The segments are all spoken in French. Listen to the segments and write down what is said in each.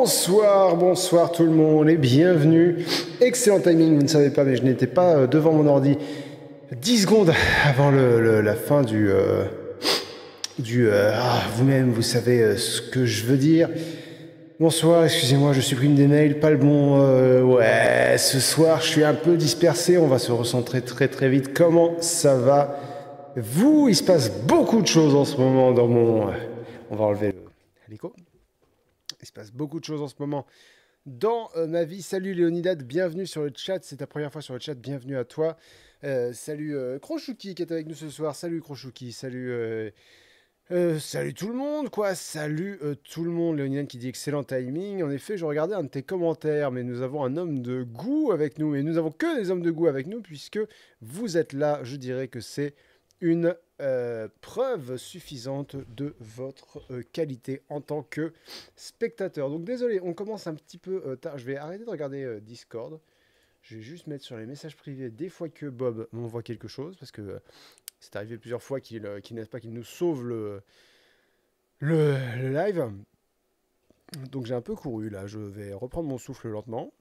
Bonsoir, bonsoir tout le monde et bienvenue. Excellent timing, vous ne savez pas, mais je n'étais pas euh, devant mon ordi 10 secondes avant la fin du... Euh, du euh, ah, vous-même, vous savez ce que je veux dire. Bonsoir, excusez-moi, je supprime des mails, pas le bon. ouais, ce soir, je suis un peu dispersé, on va se recentrer très très vite. Comment ça va Vous, il se passe beaucoup de choses en ce moment dans mon. on va enlever l'écho il se passe beaucoup de choses en ce moment dans euh, ma vie. Salut Léonidade, bienvenue sur le chat. C'est ta première fois sur le chat, bienvenue à toi. Euh, salut euh, qui est avec nous ce soir. Salut Crochouki, salut. Euh, salut tout le monde, quoi. Salut tout le monde. Léonidade qui dit excellent timing. En effet, je regardais un de tes commentaires, mais nous avons un homme de goût avec nous. Et nous avons que des hommes de goût avec nous, puisque vous êtes là. Je dirais que c'est une euh, preuve suffisante de votre euh, qualité en tant que spectateur. Donc désolé, on commence un petit peu euh, tard. Je vais arrêter de regarder Discord. Je vais juste mettre sur les messages privés des fois que Bob m'envoie quelque chose, parce que c'est arrivé plusieurs fois qu'il qu pas qu'il nous sauve le, le live. Donc j'ai un peu couru là, je vais reprendre mon souffle lentement.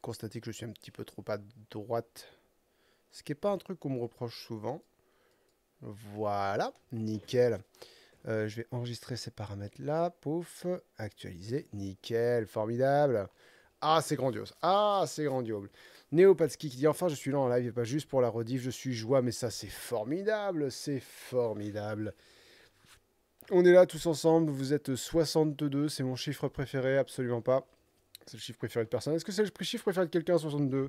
Constater que je suis un petit peu trop à droite. Ce qui n'est pas un truc qu'on me reproche souvent. Voilà, nickel. Euh, je vais enregistrer ces paramètres-là. Pouf, actualiser. Nickel, formidable. Ah, c'est grandiose. Ah, c'est grandiose. Néopatsky qui dit enfin je suis là en live et pas juste pour la rediff, je suis joie, mais ça c'est formidable, c'est formidable. On est là tous ensemble, vous êtes 62, c'est mon chiffre préféré, absolument pas. C'est le chiffre préféré de personne. Est-ce que c'est le chiffre préféré de quelqu'un 62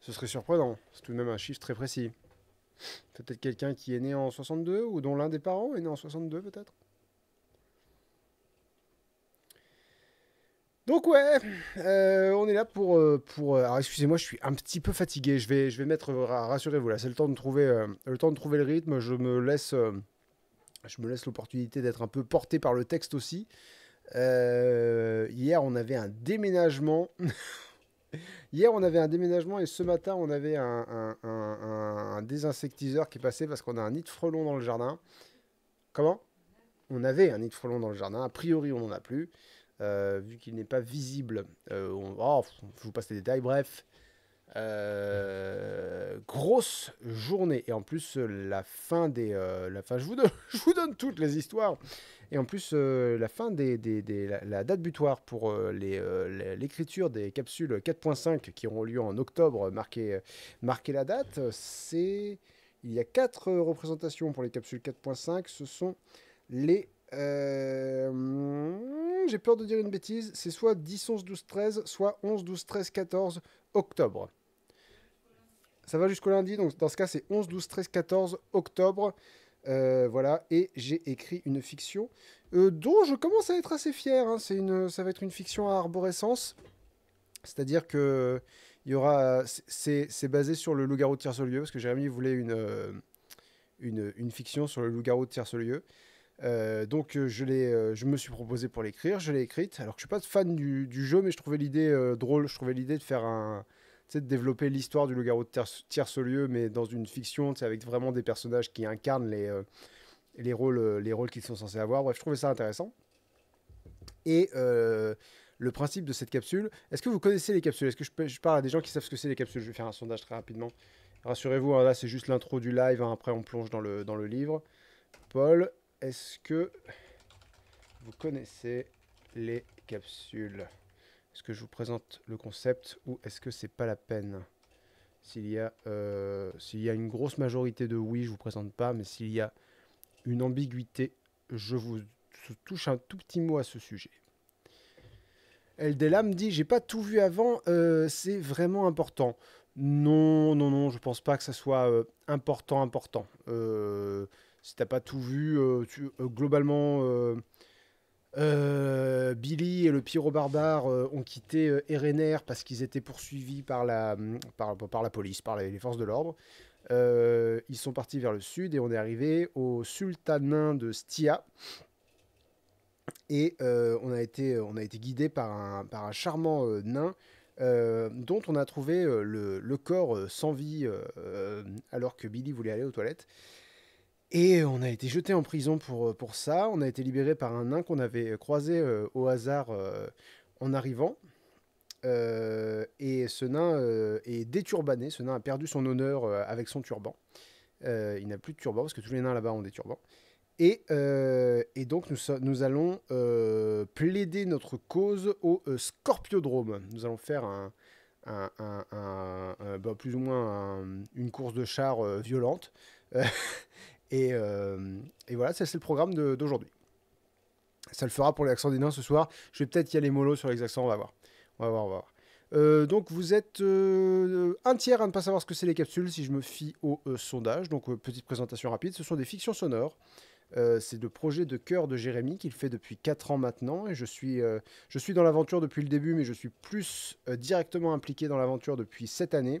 Ce serait surprenant, c'est tout de même un chiffre très précis peut-être quelqu'un qui est né en 62 ou dont l'un des parents est né en 62 peut-être. Donc ouais, euh, on est là pour... Euh, pour euh, alors excusez-moi, je suis un petit peu fatigué. Je vais, je vais mettre... Rassurez-vous, là, c'est le temps, de trouver, le temps de trouver le rythme. Je me laisse... je me laisse l'opportunité d'être un peu porté par le texte aussi. hier, on avait un déménagement. Hier, on avait un déménagement et ce matin, on avait un, désinsectiseur qui passait parce qu'on a un nid de frelon dans le jardin. Comment On avait un nid de frelon dans le jardin. A priori, on n'en a plus. Euh, vu qu'il n'est pas visible, euh, on... Oh, vous passe les détails. Bref, euh, grosse journée. Et en plus, euh, la fin des. Euh, la fin, je, vous donne, toutes les histoires. Et en plus, la fin des. la, date butoir pour l'écriture des capsules 4.5 qui auront lieu en octobre, marqué, marqué la date, c'est. Il y a quatre représentations pour les capsules 4.5. Ce sont les. J'ai peur de dire une bêtise, c'est soit 10, 11, 12, 13, soit 11, 12, 13, 14 octobre. Ça va jusqu'au lundi, donc dans ce cas, c'est 11, 12, 13, 14 octobre. Euh, voilà, et j'ai écrit une fiction euh, dont je commence à être assez fier. Hein. C'est une, ça va être une fiction à arborescence, c'est-à-dire que il y aura, c'est, basé sur le loup-garou de lieu parce que Jérémy voulait une, euh, une, une fiction sur le loup-garou de Tiersolieu. Euh, donc je, l'ai, je me suis proposé pour l'écrire, je l'ai écrite. Alors que je suis pas fan du jeu, mais je trouvais l'idée drôle. Je trouvais l'idée de faire un, de développer l'histoire du loup-garou de Tierce-Lieu, mais dans une fiction, avec vraiment des personnages qui incarnent les, euh, les rôles, euh, les rôles qu'ils sont censés avoir. Bref, je trouvais ça intéressant. Et euh, le principe de cette capsule, est-ce que vous connaissez les capsules Est-ce que je, parle à des gens qui savent ce que c'est les capsules Je vais faire un sondage très rapidement. Rassurez-vous, hein, là c'est juste l'intro du live, hein. après on plonge dans le, dans le livre. Paul, est-ce que vous connaissez les capsules est-ce que je vous présente le concept ou est-ce que c'est pas la peine S'il y, a, euh, y une grosse majorité de oui, je vous présente pas, mais s'il y a une ambiguïté, je vous touche un tout petit mot à ce sujet. Eldela me dit J'ai pas tout vu avant, euh, c'est vraiment important. Non, non, non, je pense pas que ça soit euh, important, important. Euh, si t'as pas tout vu, globalement, euh, Billy et le pyro barbare euh, ont quitté euh, parce qu'ils étaient poursuivis par la, mm, par, la police, par les, forces de l'ordre. Euh, ils sont partis vers le sud et on est arrivé au sultanat de Stia. Et on, a été, on été guidé par un, par un charmant nain dont on a trouvé le corps sans vie alors que Billy voulait aller aux toilettes. Et on a été jeté en prison pour, euh, pour ça. On a été libéré par un nain qu'on avait euh, croisé euh, au hasard en arrivant. et ce nain est déturbané. Ce nain a perdu son honneur avec son turban. il n'a plus de turban parce que tous les nains là-bas ont des turbans. Et, donc nous, nous allons plaider notre cause au Scorpiodrome. Nous allons faire un, bah, plus ou moins une course de char violente. Et, euh, et voilà, c'est le programme d'aujourd'hui. Ça le fera pour les accents des nains ce soir. Je vais peut-être y aller mollo sur les accents, on va voir. On va voir, on va voir. Euh, donc vous êtes euh, un tiers à ne pas savoir ce que c'est les capsules si je me fie au sondage. Donc petite présentation rapide, ce sont des fictions sonores. c'est le projet de cœur de Jérémy qu'il fait depuis 4 ans maintenant et je suis, je suis dans l'aventure depuis le début mais je suis plus directement impliqué dans l'aventure depuis cette année.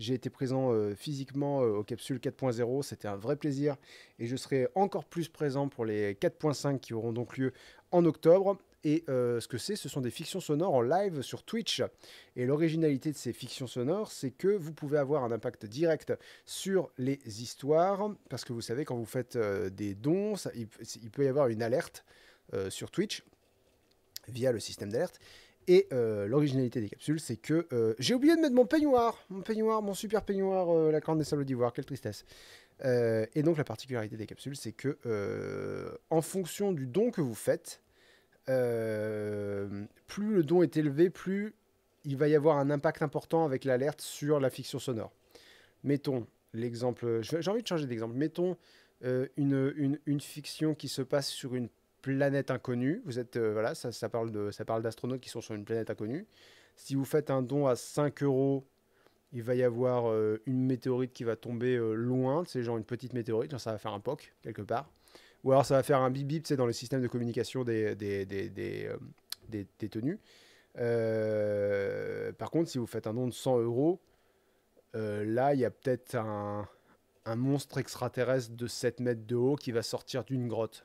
J'ai été présent euh, physiquement euh, au Capsule 4.0, c'était un vrai plaisir et je serai encore plus présent pour les 4.5 qui auront donc lieu en octobre. Et euh, ce que c'est, ce sont des fictions sonores en live sur Twitch. Et l'originalité de ces fictions sonores, c'est que vous pouvez avoir un impact direct sur les histoires, parce que vous savez, quand vous faites des dons, il, peut y avoir une alerte sur Twitch via le système d'alerte. Et euh, l'originalité des capsules, c'est que euh, j'ai oublié de mettre mon peignoir, mon peignoir, mon super peignoir, euh, la corne des Sables d'ivoire, quelle tristesse. et donc la particularité des capsules, c'est que en fonction du don que vous faites, plus le don est élevé, plus il va y avoir un impact important avec l'alerte sur la fiction sonore. Mettons l'exemple, j'ai envie de changer d'exemple, mettons une, une fiction qui se passe sur une planète inconnue. Vous êtes, euh, voilà, ça, parle de, ça parle d'astronautes qui sont sur une planète inconnue. Si vous faites un don à 5 euros, il va y avoir euh, une météorite qui va tomber euh, loin. C'est genre une petite météorite, ça va faire un POC quelque part. Ou alors ça va faire un bip bip, c'est dans le système de communication des, des, tenues. par contre, si vous faites un don de 100 euros, là, il y a peut-être un, un monstre extraterrestre de 7 mètres de haut qui va sortir d'une grotte.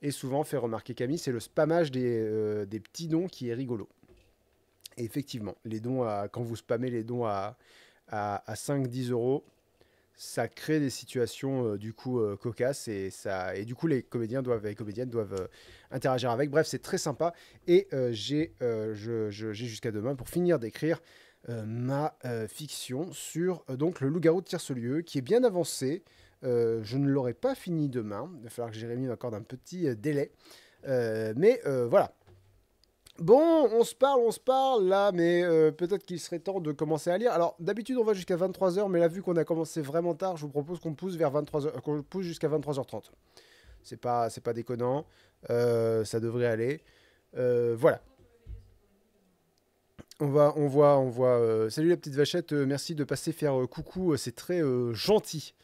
Et souvent, fait remarquer Camille, c'est le spammage des, euh, petits dons qui est rigolo. effectivement, les dons quand vous spammez les dons à, à, 5-10 euros, ça crée des situations euh, du coup euh, cocasses et ça et du coup les comédiens doivent les comédiennes doivent interagir avec. Bref, c'est très sympa et j'ai jusqu'à demain pour finir d'écrire ma fiction sur donc le loup-garou de Tierselieu qui est bien avancé. Euh, je ne l'aurai pas fini demain. Il va falloir que Jérémy m'accorde un petit euh, délai. Euh, mais voilà. Bon, on se parle, on se parle là, mais peut-être qu'il serait temps de commencer à lire. Alors, d'habitude, on va jusqu'à 23h, mais là, vu qu'on a commencé vraiment tard, je vous propose qu'on pousse vers pousse jusqu'à 23h30. C'est pas, c'est pas déconnant. ça devrait aller. voilà. On va, on voit, on voit. salut la petite vachette. merci de passer faire coucou. c'est très gentil.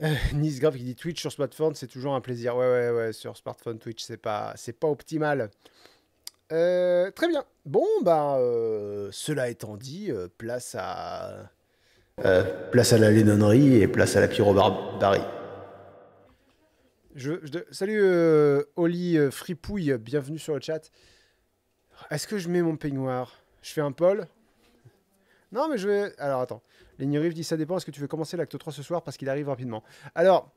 nice Grave qui dit Twitch sur smartphone, c'est toujours un plaisir. Ouais, ouais, ouais, sur smartphone, Twitch, c'est pas, c'est pas optimal. Euh, très bien. Bon, bah, euh, cela étant dit, euh, place à. place à la lénonnerie et place à la pyrobarbarie. Je, je, salut Oli Fripouille, bienvenue sur le chat. Est-ce que je mets mon peignoir Je fais un poll Non, mais je vais. Alors attends. Lenny dit ça dépend, est-ce que tu veux commencer l'acte 3 ce soir parce qu'il arrive rapidement Alors,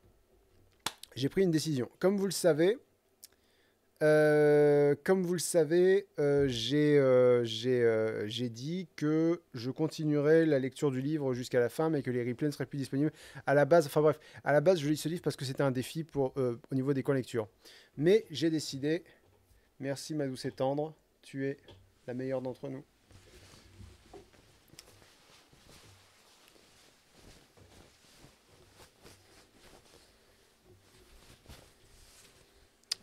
j'ai pris une décision. Comme vous le savez, euh, comme vous le savez, euh, euh, euh, j'ai dit que je continuerai la lecture du livre jusqu'à la fin, mais que les replays ne seraient plus disponibles. À la base, enfin bref, à la base, je lis ce livre parce que c'était un défi pour, au niveau des lectures. Mais j'ai décidé, merci ma douce et tendre, tu es la meilleure d'entre nous.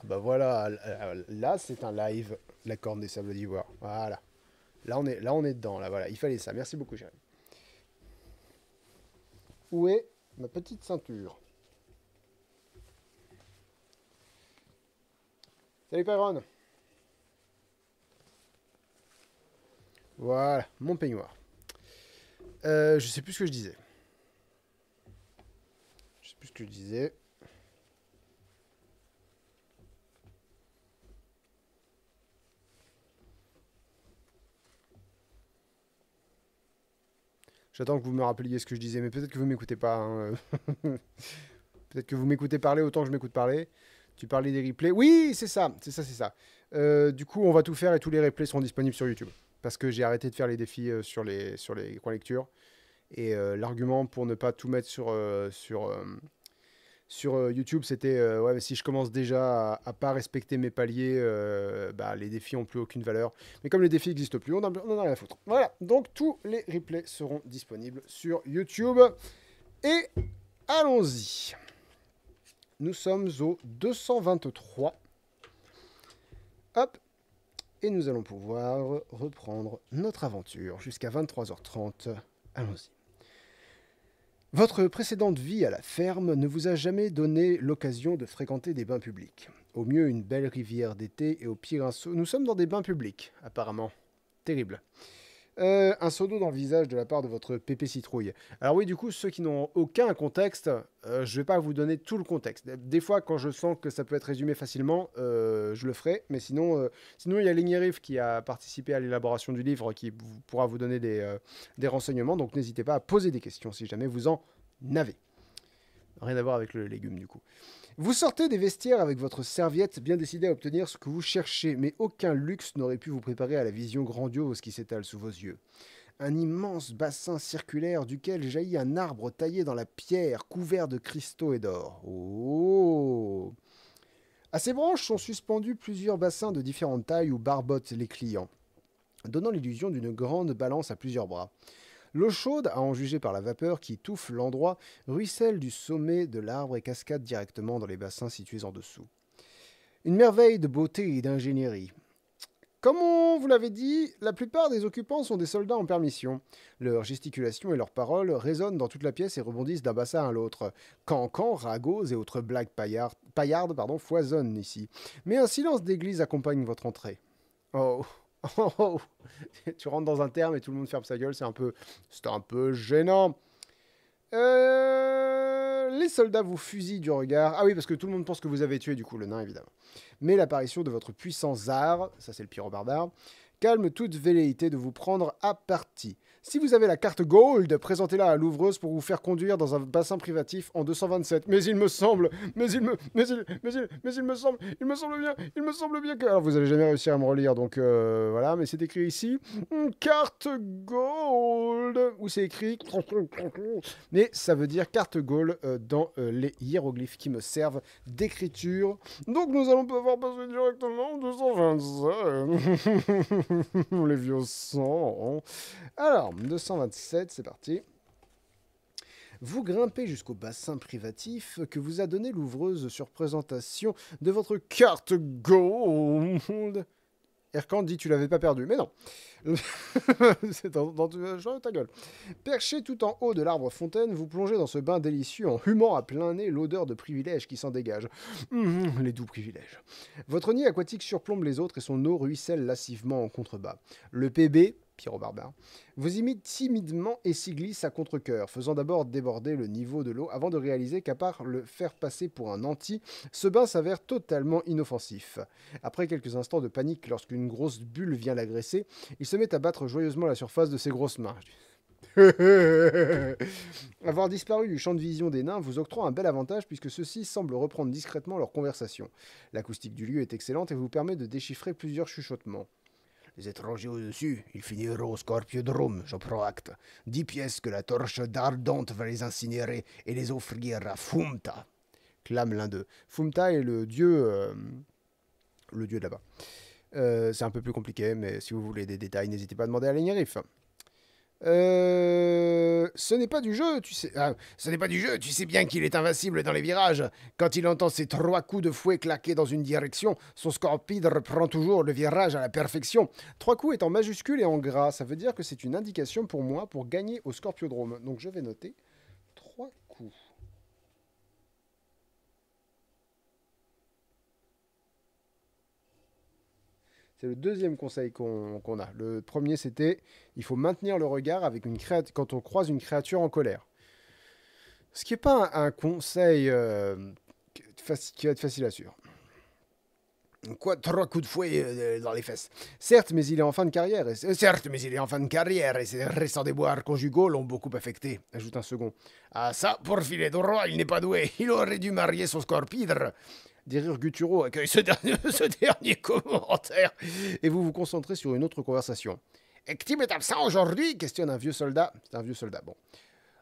Bah voilà, euh, là c'est un live, la corne des sables d'Ivoire. Voilà. Là on, est, là on est dedans, là voilà, il fallait ça. Merci beaucoup, Jérémy. Où est ma petite ceinture Salut Pyron Voilà, mon peignoir. Euh, je sais plus ce que je disais. Je sais plus ce que je disais. J'attends que vous me rappeliez ce que je disais, mais peut-être que vous m'écoutez pas. Hein, euh. peut-être que vous m'écoutez parler autant que je m'écoute parler. Tu parlais des replays. Oui, c'est ça, c'est ça, c'est ça. Euh, du coup, on va tout faire et tous les replays seront disponibles sur YouTube. Parce que j'ai arrêté de faire les défis euh, sur les, sur les coins lecture. Et l'argument pour ne pas tout mettre sur, sur, sur euh, YouTube, c'était euh, ouais, si je commence déjà à, ne pas respecter mes paliers, euh, bah, les défis n'ont plus aucune valeur. Mais comme les défis n'existent plus, on n'en a, a, rien à foutre. Voilà, donc tous les replays seront disponibles sur YouTube. Et allons-y. Nous sommes au 223. Hop. Et nous allons pouvoir reprendre notre aventure jusqu'à 23h30. Allons-y. Votre précédente vie à la ferme ne vous a jamais donné l'occasion de fréquenter des bains publics. Au mieux, une belle rivière d'été et au pire un saut. Nous sommes dans des bains publics, apparemment. Terrible. Euh, un seau d'eau dans le visage de la part de votre pépé citrouille. Alors oui, du coup, ceux qui n'ont aucun contexte, euh, je ne vais pas vous donner tout le contexte. Des fois, quand je sens que ça peut être résumé facilement, euh, je le ferai. Mais sinon, sinon il y a Lignérif qui a participé à l'élaboration du livre, qui pourra vous donner des, des renseignements. Donc n'hésitez pas à poser des questions si jamais vous en avez. Rien à voir avec le légume, du coup. Vous sortez des vestiaires avec votre serviette, bien décidé à obtenir ce que vous cherchez, mais aucun luxe n'aurait pu vous préparer à la vision grandiose qui s'étale sous vos yeux. Un immense bassin circulaire duquel jaillit un arbre taillé dans la pierre, couvert de cristaux et d'or. Oh À ses branches sont suspendus plusieurs bassins de différentes tailles où barbotent les clients, donnant l'illusion d'une grande balance à plusieurs bras. L'eau chaude, à en juger par la vapeur qui touffe l'endroit, ruisselle du sommet de l'arbre et cascade directement dans les bassins situés en dessous. Une merveille de beauté et d'ingénierie. Comme on vous l'avait dit, la plupart des occupants sont des soldats en permission. Leurs gesticulations et leurs paroles résonnent dans toute la pièce et rebondissent d'un bassin à l'autre. Cancan, ragots et autres blagues paillardes, pardon, foisonnent ici. Mais un silence d'église accompagne votre entrée. Oh, Oh, oh. tu rentres dans un terme et tout le monde ferme sa gueule, c'est un peu, un peu gênant. Euh, les soldats vous fusillent du regard. Ah oui, parce que tout le monde pense que vous avez tué du coup le nain, évidemment. Mais l'apparition de votre puissant zar, ça c'est le pire barbare, calme toute velléité de vous prendre à partie. Si vous avez la carte Gold, présentez-la à l'ouvreuse pour vous faire conduire dans un bassin privatif en 227. Mais il me semble, mais il me, mais il, mais il, mais il me semble, il me semble bien, il me semble bien que. Alors vous n'allez jamais réussir à me relire, donc euh, voilà. Mais c'est écrit ici, carte Gold, où c'est écrit. Mais ça veut dire carte Gold euh, dans euh, les hiéroglyphes qui me servent d'écriture. Donc nous allons pouvoir passer directement en 227. les vieux sang. Hein. Alors. 227, c'est parti. Vous grimpez jusqu'au bassin privatif que vous a donné l'ouvreuse sur présentation de votre carte Gold. Erkan dit tu l'avais pas perdu, mais non. C'est dans, ta gueule. Perché tout en haut de l'arbre fontaine, vous plongez dans ce bain délicieux en humant à plein nez l'odeur de privilèges qui s'en dégage. Mmh, les doux privilèges. Votre nid aquatique surplombe les autres et son eau ruisselle lassivement en contrebas. Le PB, Pierrot Barbare, vous imite timidement et s'y glisse à contre-coeur, faisant d'abord déborder le niveau de l'eau avant de réaliser qu'à part le faire passer pour un anti, ce bain s'avère totalement inoffensif. Après quelques instants de panique lorsqu'une grosse bulle vient l'agresser, il se met à battre joyeusement la surface de ses grosses mains. Avoir disparu du champ de vision des nains vous octroie un bel avantage puisque ceux-ci semblent reprendre discrètement leur conversation. L'acoustique du lieu est excellente et vous permet de déchiffrer plusieurs chuchotements. Les étrangers au-dessus, ils finiront au Scorpiodrome, je prends acte. Dix pièces que la torche d'Ardente va les incinérer et les offrir à Fumta, clame l'un d'eux. Fumta est le dieu... Euh, le dieu de là-bas. Euh, c'est un peu plus compliqué, mais si vous voulez des détails, n'hésitez pas à demander à l'Ignérif. Euh, ce n'est pas du jeu, tu sais. Ah, ce n'est pas du jeu, tu sais bien qu'il est invincible dans les virages. Quand il entend ses trois coups de fouet claquer dans une direction, son scorpide reprend toujours le virage à la perfection. Trois coups est en majuscule et en gras, ça veut dire que c'est une indication pour moi pour gagner au scorpiodrome. Donc je vais noter C'est le deuxième conseil qu'on a. Le premier, c'était il faut maintenir le regard avec une quand on croise une créature en colère. Ce qui n'est pas un, conseil euh, qui va être facile à suivre. Quoi, trois coups de fouet euh, dans les fesses. Certes, mais il est en fin de carrière. certes, mais il est en fin de carrière et ses récents déboires conjugaux l'ont beaucoup affecté. Ajoute un second. Ah ça, pour filer de il n'est pas doué. Il aurait dû marier son scorpidre. Des rires gutturaux ce dernier, ce dernier commentaire et vous vous concentrez sur une autre conversation. Et est absent aujourd'hui questionne un vieux soldat. C'est un vieux soldat, bon.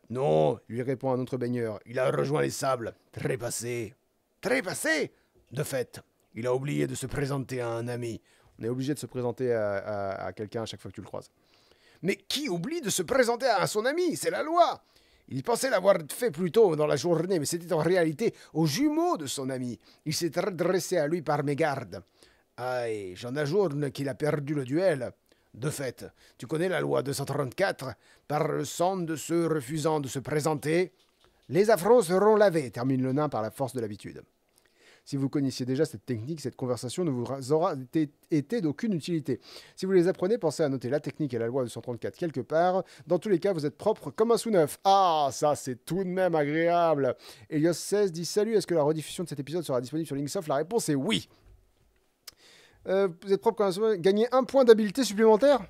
Non, lui répond un autre baigneur. Il a rejoint les sables. Trépassé. Trépassé De fait, il a oublié de se présenter à un ami. On est obligé de se présenter à quelqu'un à chaque fois que tu le croises. Mais qui oublie de se présenter à son ami C'est la loi il pensait l'avoir fait plus tôt dans la journée, mais c'était en réalité aux jumeaux de son ami. Il s'est adressé à lui par mégarde. Aïe, j'en ajourne qu'il a perdu le duel. De fait, tu connais la loi 234, par le sang de ceux refusant de se présenter. Les affronts seront lavés, termine le nain par la force de l'habitude. Si vous connaissiez déjà cette technique, cette conversation ne vous aura été d'aucune utilité. Si vous les apprenez, pensez à noter la technique et la loi de 134 quelque part. Dans tous les cas, vous êtes propre comme un sous-neuf. Ah, ça c'est tout de même agréable. Elios16 dit Salut, est-ce que la rediffusion de cet épisode sera disponible sur Linksoft La réponse est oui. Euh, vous êtes propre comme un sous-neuf. Gagnez un point d'habileté supplémentaire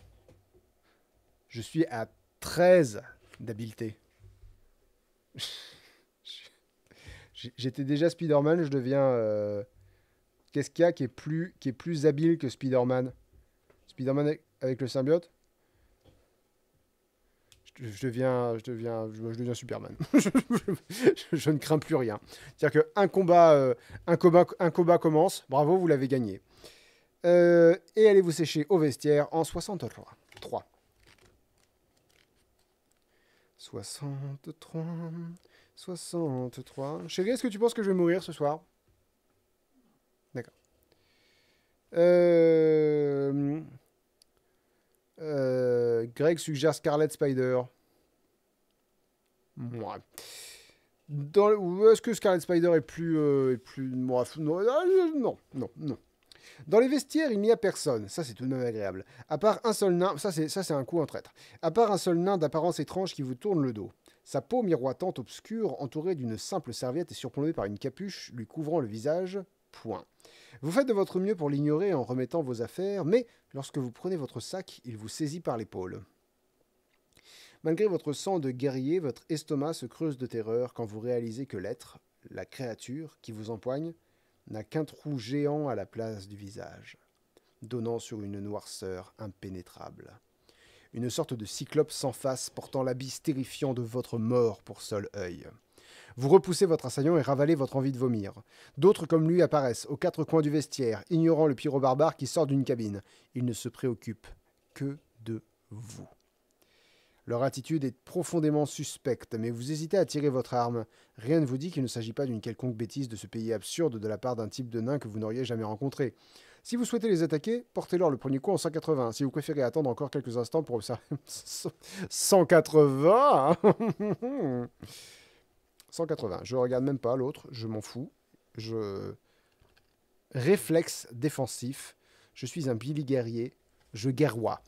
Je suis à 13 d'habileté. J'étais déjà Spider-Man, je deviens. Euh, qu'est-ce qu'il y a qui est plus, qui est plus habile que Spider-Man Spider-Man avec le symbiote je, deviens, je deviens, je, Superman. je, ne crains plus rien. C'est-à-dire qu'un combat, euh, un combat, un combat commence. Bravo, vous l'avez gagné. Euh, et allez vous sécher au vestiaire en 63. 3. 63. 63. Chérie, est-ce que tu penses que je vais mourir ce soir D'accord. Euh, euh... Greg suggère Scarlet Spider. Moi. Dans Est-ce que Scarlet Spider est plus... Euh, est plus... Euh, non, non, non. Dans les vestiaires, il n'y a personne. Ça, c'est tout de même agréable. À part un seul nain, ça, c'est, ça, c'est un coup en traître. À part un seul nain d'apparence étrange qui vous tourne le dos. Sa peau miroitante obscure, entourée d'une simple serviette et surplombée par une capuche lui couvrant le visage, point. Vous faites de votre mieux pour l'ignorer en remettant vos affaires, mais lorsque vous prenez votre sac, il vous saisit par l'épaule. Malgré votre sang de guerrier, votre estomac se creuse de terreur quand vous réalisez que l'être, la créature qui vous empoigne, n'a qu'un trou géant à la place du visage, donnant sur une noirceur impénétrable une sorte de cyclope sans face portant l'abysse terrifiant de votre mort pour seul œil. Vous repoussez votre assaillant et ravalez votre envie de vomir. D'autres comme lui apparaissent aux quatre coins du vestiaire, ignorant le pyrobarbare qui sort d'une cabine. Il ne se préoccupe que de vous. Leur attitude est profondément suspecte, mais vous hésitez à tirer votre arme. Rien ne vous dit qu'il ne s'agit pas d'une quelconque bêtise de ce pays absurde de la part d'un type de nain que vous n'auriez jamais rencontré. Si vous souhaitez les attaquer, portez-leur le premier coup en 180. Si vous préférez attendre encore quelques instants pour observer... 180 180. Je regarde même pas l'autre, je m'en fous. Je... Réflexe défensif. Je suis un Billy guerrier. Je guerroie.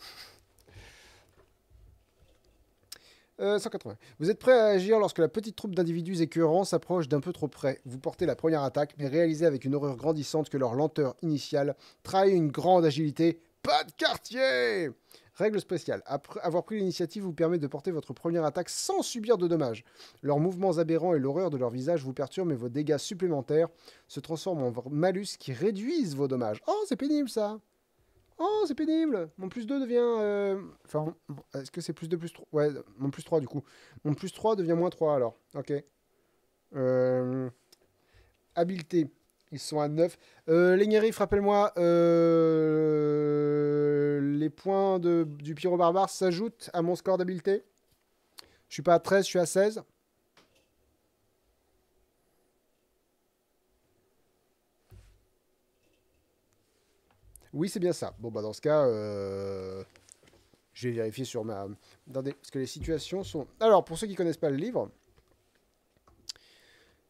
180. Euh, vous êtes prêt à agir lorsque la petite troupe d'individus écœurants s'approche d'un peu trop près. Vous portez la première attaque, mais réalisez avec une horreur grandissante que leur lenteur initiale trahit une grande agilité. Pas de quartier Règle spéciale. Après avoir pris l'initiative vous permet de porter votre première attaque sans subir de dommages. Leurs mouvements aberrants et l'horreur de leur visage vous perturbent mais vos dégâts supplémentaires se transforment en malus qui réduisent vos dommages. Oh, c'est pénible ça Oh, c'est pénible Mon plus 2 devient. Euh... Enfin, est-ce que c'est plus 2 plus 3 Ouais, mon plus 3 du coup. Mon plus 3 devient moins 3 alors. Ok. Euh... Habileté. Ils sont à 9. Euh, Lénérif, rappelle-moi. Euh... Les points de... du pyro barbare s'ajoutent à mon score d'habileté. Je suis pas à 13, je suis à 16. Oui, c'est bien ça. Bon, bah, dans ce cas, j'ai euh, je vais sur ma. Dans que les situations sont. Alors, pour ceux qui ne connaissent pas le livre,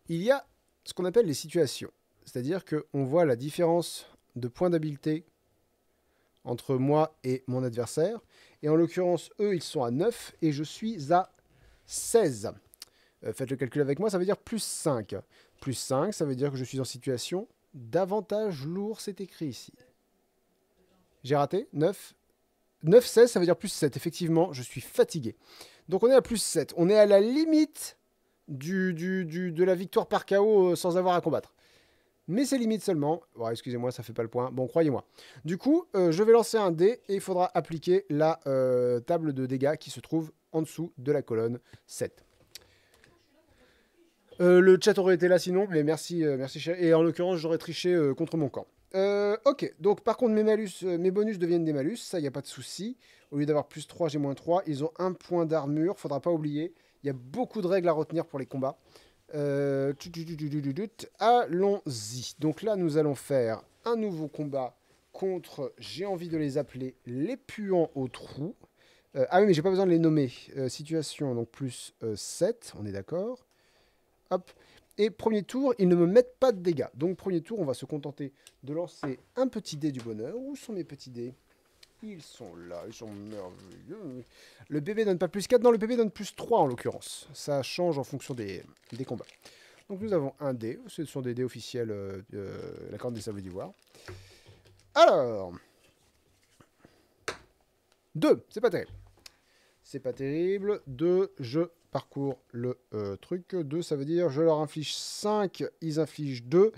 il y a ce qu'on appelle les situations. C'est-à-dire qu'on voit la différence de points d'habileté entre moi et mon adversaire. Et en l'occurrence, eux, ils sont à 9 et je suis à 16. Euh, faites le calcul avec moi, ça veut dire plus 5. Plus 5, ça veut dire que je suis en situation davantage lourd, c'est écrit ici. J'ai raté. 9. 9, 16, ça veut dire plus 7. Effectivement, je suis fatigué. Donc on est à plus 7. On est à la limite du, du, du de la victoire par KO euh, sans avoir à combattre. Mais c'est limite seulement. Excusez-moi, ça fait pas le point. Bon, croyez-moi. Du coup, euh, je vais lancer un dé et il faudra appliquer la euh, table de dégâts qui se trouve en dessous de la colonne 7. le chat aurait été là sinon, mais merci, merci cher. Et en l'occurrence, j'aurais triché contre mon camp. Euh, ok, donc par contre, mes, malus, euh, bonus deviennent des malus, ça, il n'y a pas de souci. Au lieu d'avoir plus 3, j'ai moins 3. Ils ont un point d'armure, faudra pas oublier. Il y a beaucoup de règles à retenir pour les combats. Euh, Allons-y. Donc là, nous allons faire un nouveau combat contre, j'ai envie de les appeler, les puants au trou. ah oui, mais j'ai pas besoin de les nommer. situation, donc plus 7, on est d'accord. Hop. Et premier tour, ils ne me mettent pas de dégâts. Donc premier tour, on va se contenter de lancer un petit dé du bonheur. Où sont mes petits dés Ils sont là, ils sont merveilleux. Le bébé donne pas plus 4, non, le bébé donne plus 3 en l'occurrence. Ça change en fonction des, combats. Donc nous avons un dé, ce sont des dés officiels, de euh, euh, la corne des sables d'ivoire. Alors... 2, c'est pas terrible. C'est pas terrible. 2, je parcours le euh, truc. 2, ça veut dire je leur inflige 5, ils infligent 2.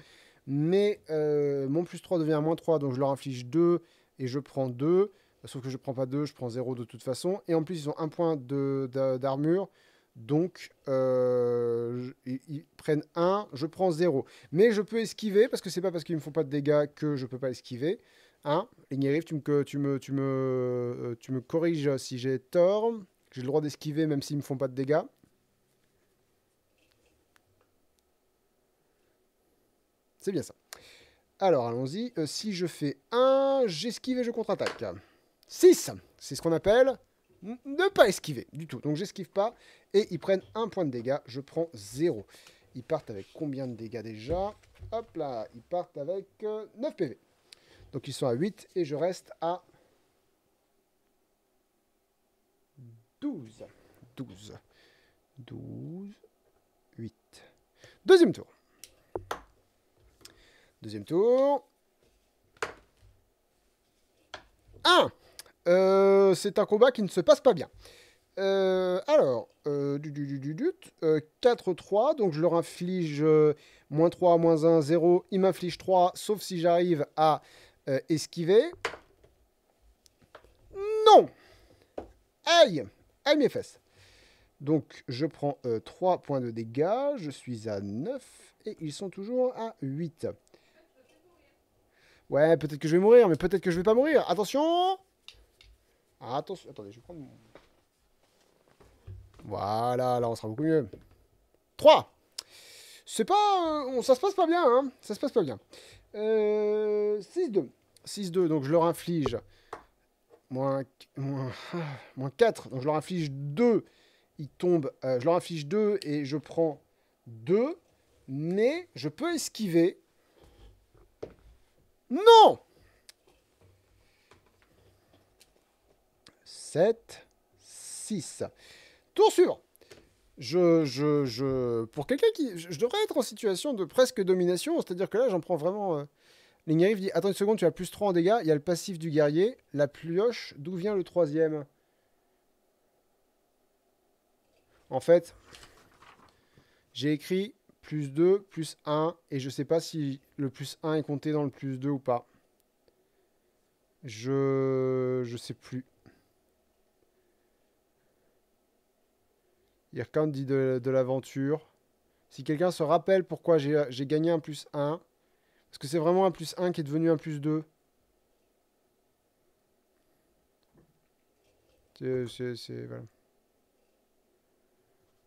Mais euh, mon plus 3 devient moins 3, donc je leur inflige 2 et je prends 2. Sauf que je prends pas 2, je prends 0 de toute façon. Et en plus, ils ont un point d'armure. Donc, euh, ils prennent 1, je prends 0. Mais je peux esquiver, parce que c'est pas parce qu'ils me font pas de dégâts que je peux pas esquiver. Hein Ignérif, tu me, tu, me, tu, me, tu me corriges si j'ai tort. J'ai le droit d'esquiver même s'ils me font pas de dégâts. C'est bien ça. Alors, allons-y. Euh, si je fais 1, j'esquive et je contre-attaque. 6, c'est ce qu'on appelle ne pas esquiver du tout. Donc, j'esquive pas et ils prennent 1 point de dégâts. Je prends 0. Ils partent avec combien de dégâts déjà Hop là, ils partent avec 9 euh, PV. Donc, ils sont à 8 et je reste à 12. 12. 12. 8. Deuxième tour. Deuxième tour. 1. Euh, c'est un combat qui ne se passe pas bien. Euh, alors, euh, du, 4-3, donc je leur inflige moins 3, moins 1, 0. Ils m'infligent 3, sauf si j'arrive à esquiver. Non Aïe elle Donc je prends 3 euh, points de dégâts, je suis à 9 et ils sont toujours à 8. Ouais, peut-être que je vais mourir, mais peut-être que je vais pas mourir. Attention Attention, attendez, je vais prendre mon... Voilà, là on sera beaucoup mieux. 3 C'est pas... Euh, ça se passe pas bien, hein Ça se passe pas bien. 6-2. Euh, 6-2, donc je leur inflige Moins, 4. Donc je leur affiche 2. Ils tombent. Euh, je leur affiche 2 et je prends 2. Mais je peux esquiver. Non 7, 6. Tour suivant. Je, je, je, pour quelqu'un qui... Je, devrais être en situation de presque domination, c'est-à-dire que là, j'en prends vraiment... Euh, Lingerif dit Attends une seconde, tu as plus 3 en dégâts. Il y a le passif du guerrier, la pioche. D'où vient le troisième En fait, j'ai écrit plus 2, plus 1. Et je ne sais pas si le plus 1 est compté dans le plus 2 ou pas. Je. ne sais plus. Irkan dit de, de l'aventure. Si quelqu'un se rappelle pourquoi j'ai gagné un plus 1, est-ce que c'est vraiment un plus 1 qui est devenu un plus 2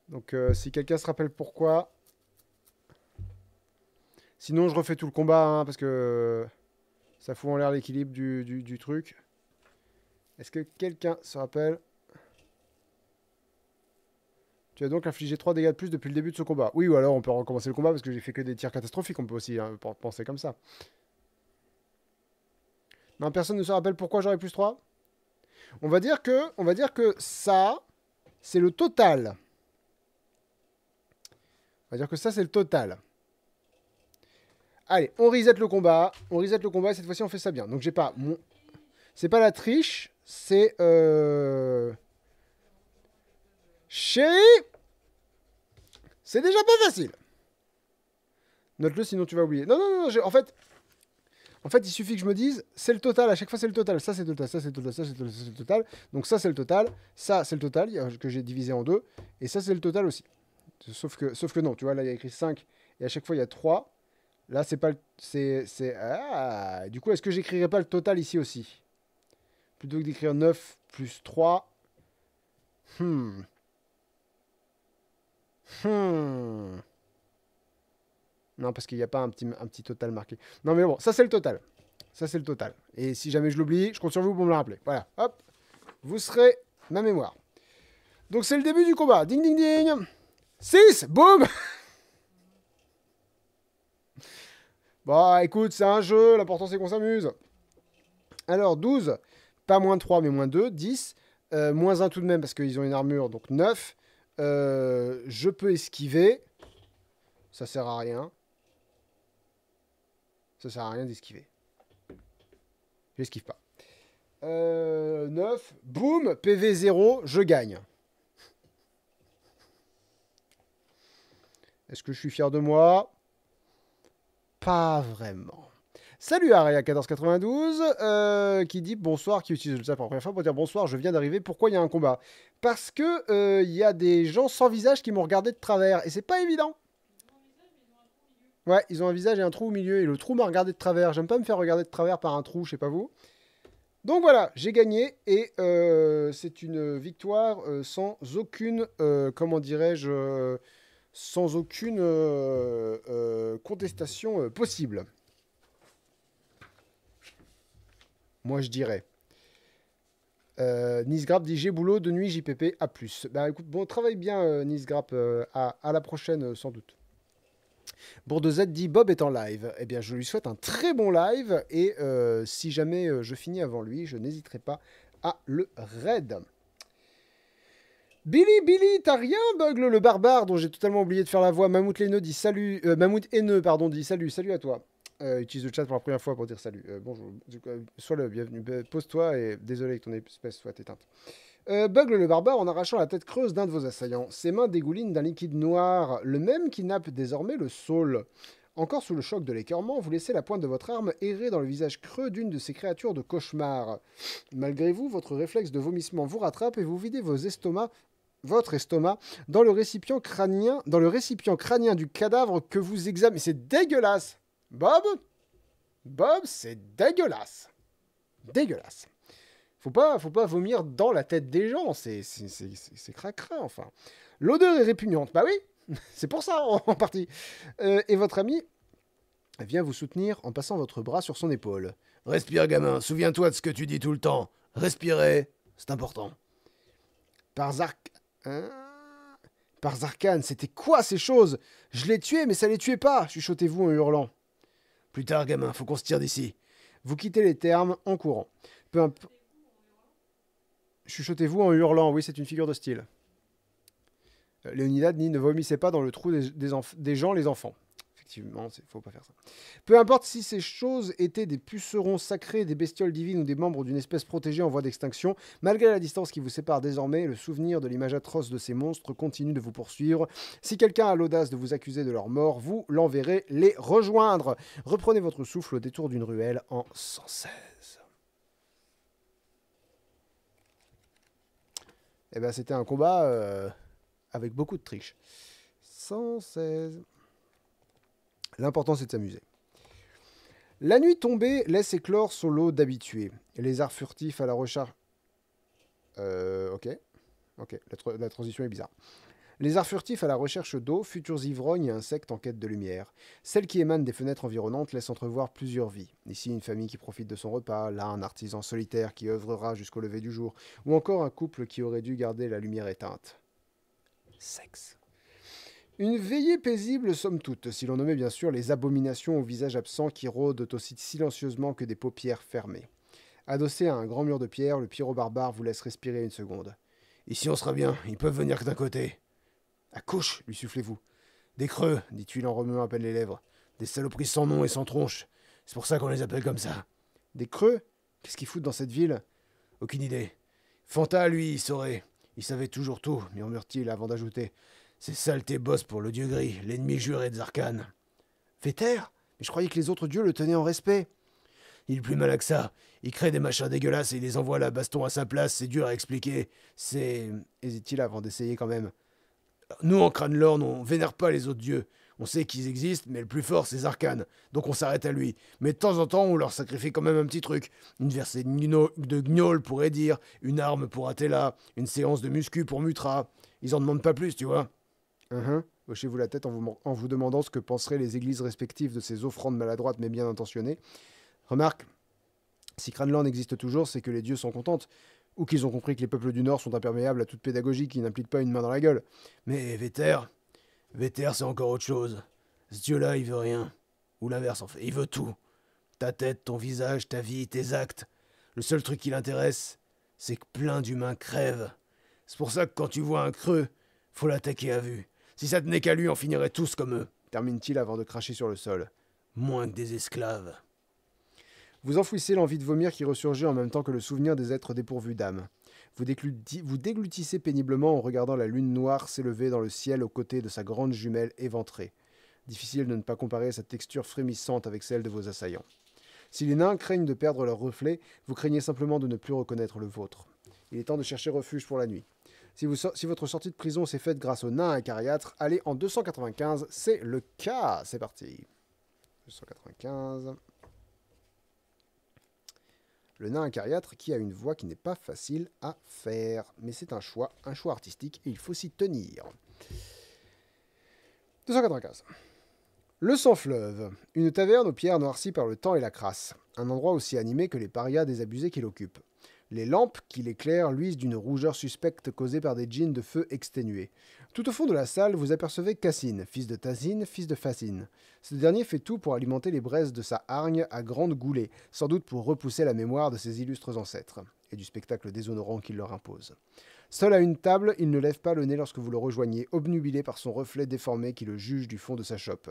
Donc, euh, si quelqu'un se rappelle pourquoi... Sinon, je refais tout le combat, hein, parce que ça fout en l'air l'équilibre du truc. Est-ce que quelqu'un se rappelle tu as donc infligé 3 dégâts de plus depuis le début de ce combat. Oui, ou alors on peut recommencer le combat parce que j'ai fait que des tirs catastrophiques. On peut aussi hein, penser comme ça. Non, personne ne se rappelle pourquoi j'aurais plus 3 on va dire que, on va dire que ça, c'est le total. On va dire que ça, c'est le total. Allez, on reset le combat. On reset le combat. Cette fois-ci, on fait ça bien. Donc, j'ai pas mon... C'est pas la triche, c'est... Euh, Chérie C'est déjà pas facile. Note-le, sinon tu vas oublier. Non, non, non, en fait... En fait, il suffit que je me dise, c'est le total, à chaque fois c'est le total, ça c'est le total, ça c'est le total, ça c'est le total, donc ça c'est le total, ça c'est le total, que j'ai divisé en deux, et ça c'est le total aussi. Sauf que, sauf que non, tu vois, là il y a écrit 5, et à chaque fois il y a 3, là c'est pas le... C'est, c'est... Ah, du coup, est-ce que j'écrirais pas le total ici aussi Plutôt que d'écrire 9 plus 3, hmm... Hmm. Non, parce qu'il n'y a pas un petit, un petit total marqué. Non, mais bon, ça c'est le total. Ça c'est le total. Et si jamais je l'oublie, je compte sur vous pour me le rappeler. Voilà, hop. Vous serez ma mémoire. Donc c'est le début du combat. Ding, ding, ding. 6, boum Bon, écoute, c'est un jeu, l'important c'est qu'on s'amuse. Alors, 12, pas moins 3, mais moins 2, 10, euh, moins 1 tout de même parce qu'ils ont une armure, donc 9, euh, je peux esquiver. Ça sert à rien. Ça sert à rien d'esquiver. J'esquive pas. Euh, 9. Boum, PV 0, je gagne. Est-ce que je suis fier de moi Pas vraiment. Salut Aria1492 euh, qui dit bonsoir, qui utilise le chat pour la première fois pour dire bonsoir, je viens d'arriver, pourquoi il y a un combat Parce que euh, il y a des gens sans visage qui m'ont regardé de travers et c'est pas évident. Ouais, ils ont un visage et un trou au milieu et le trou m'a regardé de travers. J'aime pas me faire regarder de travers par un trou, je sais pas vous. Donc voilà, j'ai gagné et euh, c'est une victoire sans aucune, comment dirais-je, sans aucune contestation possible. moi je dirais. Euh, Nisgrap dit j'ai boulot de nuit JPP à plus. Bah écoute, bon travaille bien euh, Nisgrap, euh, à, la prochaine sans doute. Bourdezette dit Bob est en live. Eh bien je lui souhaite un très bon live et si jamais je finis avant lui, je n'hésiterai pas à le raid. Billy, Billy, t'as rien, Bugle le barbare, dont j'ai totalement oublié de faire la voix. Mammouth Haineux dit salut. Mammouth pardon, dit salut, salut à toi. Euh, utilise le chat pour la première fois pour dire salut. Euh, bonjour, euh, sois le bienvenu. Bah, pose-toi et désolé que ton espèce soit éteinte. bugle le barbare en arrachant la tête creuse d'un de vos assaillants. Ses mains dégoulinent d'un liquide noir, le même qui nappe désormais le saule. Encore sous le choc de l'écœurement, vous laissez la pointe de votre arme errer dans le visage creux d'une de ces créatures de cauchemar. Malgré vous, votre réflexe de vomissement vous rattrape et vous videz vos estomacs votre estomac dans le récipient crânien, dans le récipient crânien du cadavre que vous examinez. C'est dégueulasse Bob Bob, c'est dégueulasse. Dégueulasse. Faut pas, faut pas vomir dans la tête des gens, c'est cracra, enfin. L'odeur est répugnante, bah oui, c'est pour ça en, partie. Euh, et votre ami vient vous soutenir en passant votre bras sur son épaule. Respire, gamin, souviens-toi de ce que tu dis tout le temps. Respirer, c'est important. Par Hein Par c'était quoi ces choses Je l'ai tué, mais ça les tuait pas, chuchotez-vous en hurlant. Plus tard, gamin, faut qu'on se tire d'ici. Vous quittez les termes en courant. Peu Chuchotez-vous en hurlant, oui, c'est une figure de style. Euh, Léonidad ni ne vomissez pas dans le trou des, des gens les enfants effectivement, il ne faut pas faire ça. Peu importe si ces choses étaient des pucerons sacrés, des bestioles divines ou des membres d'une espèce protégée en voie d'extinction, malgré la distance qui vous sépare désormais, le souvenir de l'image atroce de ces monstres continue de vous poursuivre. Si quelqu'un a l'audace de vous accuser de leur mort, vous l'enverrez les rejoindre. Reprenez votre souffle au détour d'une ruelle en 116. Eh bien, c'était un combat euh, avec beaucoup de triches. 116. L'important, c'est de s'amuser. La nuit tombée laisse éclore son lot d'habitués. Les arts furtifs à la recherche. Euh, ok. Ok, la, transition est bizarre. Les arts furtifs à la recherche d'eau, futurs ivrognes et insectes en quête de lumière. Celles qui émanent des fenêtres environnantes laissent entrevoir plusieurs vies. Ici, une famille qui profite de son repas, là, un artisan solitaire qui œuvrera jusqu'au lever du jour, ou encore un couple qui aurait dû garder la lumière éteinte. Sexe. Une veillée paisible, somme toute, si l'on nommait bien sûr les abominations au visage absent qui rôdent aussi silencieusement que des paupières fermées. Adossé à un grand mur de pierre, le pyro barbare vous laisse respirer une seconde. Ici on sera bien, ils peuvent venir que d'un côté. À couche !» lui soufflez-vous. Des creux, dit-il en remuant à peine les lèvres. Des saloperies sans nom et sans tronche. C'est pour ça qu'on les appelle comme ça. Des creux Qu'est-ce qu'ils foutent dans cette ville Aucune idée. Fanta, lui, il saurait. Il savait toujours tout, murmure-t-il avant d'ajouter. C'est saleté boss pour le dieu gris, l'ennemi juré de arcanes Véter Mais je croyais que les autres dieux le tenaient en respect. Il est plus malin que ça. Il crée des machins dégueulasses et il les envoie la baston à sa place, c'est dur à expliquer. C'est. hésite-t-il avant d'essayer quand même. Nous, en crâne l'orne, on vénère pas les autres dieux. On sait qu'ils existent, mais le plus fort, c'est Zarkane. Donc on s'arrête à lui. Mais de temps en temps, on leur sacrifie quand même un petit truc. Une versée de gnôle, pour dire. une arme pour Atella, une séance de muscu pour Mutra. Ils en demandent pas plus, tu vois. Uh-huh. Hochez-vous la tête en vous, demandant ce que penseraient les églises respectives de ces offrandes maladroites mais bien intentionnées. Remarque, si Cranland existe toujours, c'est que les dieux sont contentes, ou qu'ils ont compris que les peuples du Nord sont imperméables à toute pédagogie qui n'implique pas une main dans la gueule. Mais Véter, Véter c'est encore autre chose. Ce dieu-là, il veut rien. Ou l'inverse, en fait, il veut tout. Ta tête, ton visage, ta vie, tes actes. Le seul truc qui l'intéresse, c'est que plein d'humains crèvent. C'est pour ça que quand tu vois un creux, faut l'attaquer à vue. Si ça tenait qu'à lui, on finirait tous comme eux, termine-t-il avant de cracher sur le sol. Moins que des esclaves. Vous enfouissez l'envie de vomir qui ressurgit en même temps que le souvenir des êtres dépourvus d'âme. Vous, vous, déglutissez péniblement en regardant la lune noire s'élever dans le ciel aux côtés de sa grande jumelle éventrée. Difficile de ne pas comparer sa texture frémissante avec celle de vos assaillants. Si les nains craignent de perdre leur reflet, vous craignez simplement de ne plus reconnaître le vôtre. Il est temps de chercher refuge pour la nuit. Si, votre sortie de prison s'est faite grâce au nain incariâtre, allez en 295, c'est le cas. C'est parti. 295. Le nain incariâtre qui a une voix qui n'est pas facile à faire, mais c'est un choix, un choix artistique et il faut s'y tenir. 295. Le Sang-Fleuve, une taverne aux pierres noircies par le temps et la crasse, un endroit aussi animé que les parias désabusés qui l'occupent. Les lampes qui l'éclairent luisent d'une rougeur suspecte causée par des jeans de feu exténués. Tout au fond de la salle, vous apercevez Cassine, fils de Tazine, fils de Fassine. Ce dernier fait tout pour alimenter les braises de sa hargne à grande goulée, sans doute pour repousser la mémoire de ses illustres ancêtres, et du spectacle déshonorant qu'il leur impose. Seul à une table, il ne lève pas le nez lorsque vous le rejoignez, obnubilé par son reflet déformé qui le juge du fond de sa chope.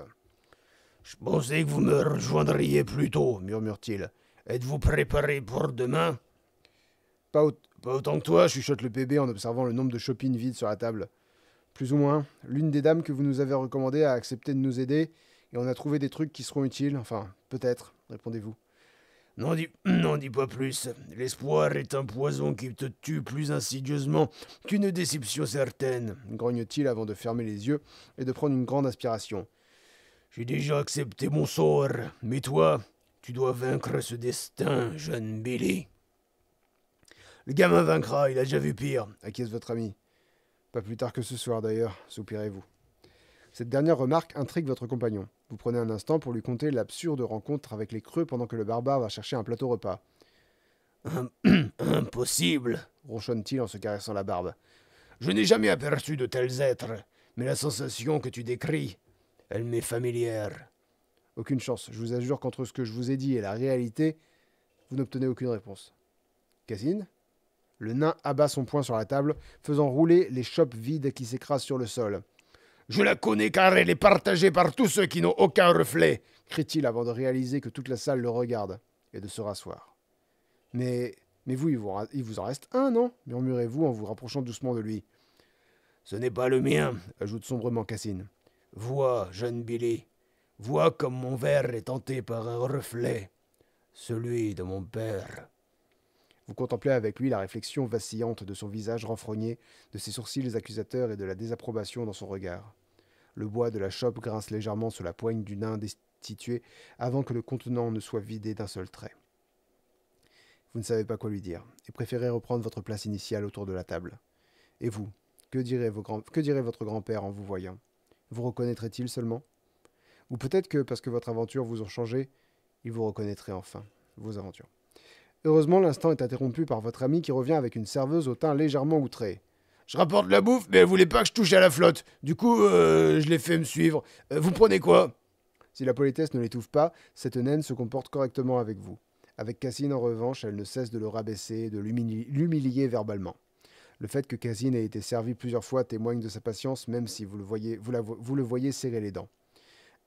Je pensais que vous me rejoindriez plus tôt, murmure-t-il. Êtes-vous préparé pour demain pas, autant que toi, chuchote le bébé en observant le nombre de chopines vides sur la table. Plus ou moins. L'une des dames que vous nous avez recommandées a accepté de nous aider, et on a trouvé des trucs qui seront utiles, enfin, peut-être, répondez-vous. N'en dis, dis, pas plus. L'espoir est un poison qui te tue plus insidieusement qu'une déception certaine, grogne-t-il avant de fermer les yeux et de prendre une grande inspiration. J'ai déjà accepté mon sort, mais toi, tu dois vaincre ce destin, jeune Billy. Le gamin vaincra, il a déjà vu pire, acquiesce votre ami. Pas plus tard que ce soir d'ailleurs, soupirez-vous. Cette dernière remarque intrigue votre compagnon. Vous prenez un instant pour lui conter l'absurde rencontre avec les creux pendant que le barbare va chercher un plateau repas. Impossible, ronchonne-t-il en se caressant la barbe. Je n'ai jamais aperçu de tels êtres, mais la sensation que tu décris, elle m'est familière. Aucune chance, je vous assure qu'entre ce que je vous ai dit et la réalité, vous n'obtenez aucune réponse. Cassine le nain abat son poing sur la table, faisant rouler les chopes vides qui s'écrasent sur le sol. Je la connais car elle est partagée par tous ceux qui n'ont aucun reflet, crie-t-il avant de réaliser que toute la salle le regarde, et de se rasseoir. Mais, mais vous, il vous, il vous en reste un, non murmurez-vous en vous rapprochant doucement de lui. Ce n'est pas le mien, ajoute sombrement Cassine. Vois, jeune Billy, vois comme mon verre est tenté par un reflet, celui de mon père. Vous contemplez avec lui la réflexion vacillante de son visage renfrogné, de ses sourcils accusateurs et de la désapprobation dans son regard. Le bois de la chope grince légèrement sous la poigne du nain destitué avant que le contenant ne soit vidé d'un seul trait. Vous ne savez pas quoi lui dire, et préférez reprendre votre place initiale autour de la table. Et vous, que dirait, votre grand-père en vous voyant Vous reconnaîtrait-il seulement Ou peut-être que, parce que votre aventure vous ont changé, il vous reconnaîtrait enfin, vos aventures. Heureusement, l'instant est interrompu par votre ami qui revient avec une serveuse au teint légèrement outré. Je rapporte la bouffe, mais elle voulait pas que je touche à la flotte. Du coup, euh, je l'ai fait me suivre. Euh, vous prenez quoi Si la politesse ne l'étouffe pas, cette naine se comporte correctement avec vous. Avec Cassine, en revanche, elle ne cesse de le rabaisser de l'humilier verbalement. Le fait que Cassine ait été servi plusieurs fois témoigne de sa patience, même si vous le voyez, vous le voyez serrer les dents.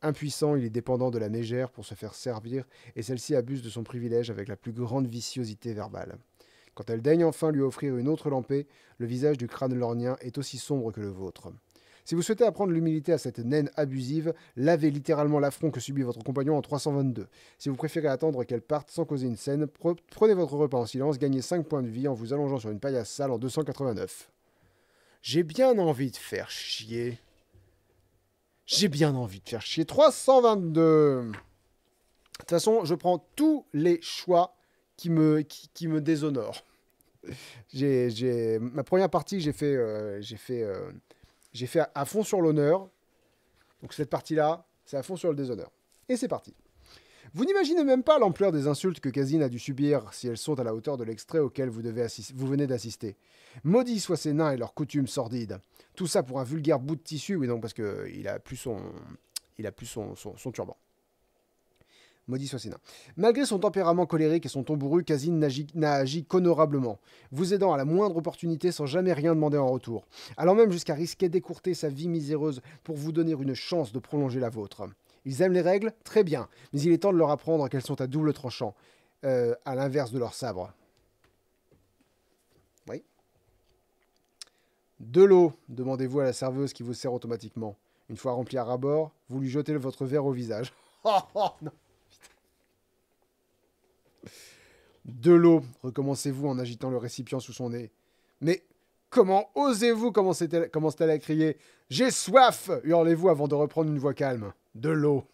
Impuissant, il est dépendant de la mégère pour se faire servir, et celle-ci abuse de son privilège avec la plus grande viciosité verbale. Quand elle daigne enfin lui offrir une autre lampée, le visage du crâne lornien est aussi sombre que le vôtre. Si vous souhaitez apprendre l'humilité à cette naine abusive, lavez littéralement l'affront que subit votre compagnon en 322. Si vous préférez attendre qu'elle parte sans causer une scène, prenez votre repas en silence, gagnez 5 points de vie en vous allongeant sur une paillasse sale en 289. J'ai bien envie de faire chier. J'ai bien envie de faire chier 322. De toute façon, je prends tous les choix qui me, qui, me déshonorent. J'ai, j'ai, ma première partie, j'ai fait, euh, j'ai fait, euh, j'ai fait à fond sur l'honneur. Donc cette partie-là, c'est à fond sur le déshonneur. Et c'est parti. Vous n'imaginez même pas l'ampleur des insultes que Kazin a dû subir si elles sont à la hauteur de l'extrait auquel vous, devez vous venez d'assister. Maudit soit ces nains et leurs coutumes sordides. Tout ça pour un vulgaire bout de tissu, oui, donc parce qu'il a plus son, il a plus son, turban. Maudit soit nains. Malgré son tempérament colérique et son ton bourru, Kazin n'a agi qu'honorablement, vous aidant à la moindre opportunité sans jamais rien demander en retour, allant même jusqu'à risquer d'écourter sa vie miséreuse pour vous donner une chance de prolonger la vôtre. Ils aiment les règles, très bien, mais il est temps de leur apprendre qu'elles sont à double tranchant, euh, à l'inverse de leur sabre. Oui. De l'eau, demandez-vous à la serveuse qui vous sert automatiquement. Une fois rempli à rabord, vous lui jetez votre verre au visage. Oh, oh, non. De l'eau, recommencez-vous en agitant le récipient sous son nez. Mais comment osez-vous commence-t-elle à crier J'ai soif hurlez-vous avant de reprendre une voix calme de l'eau.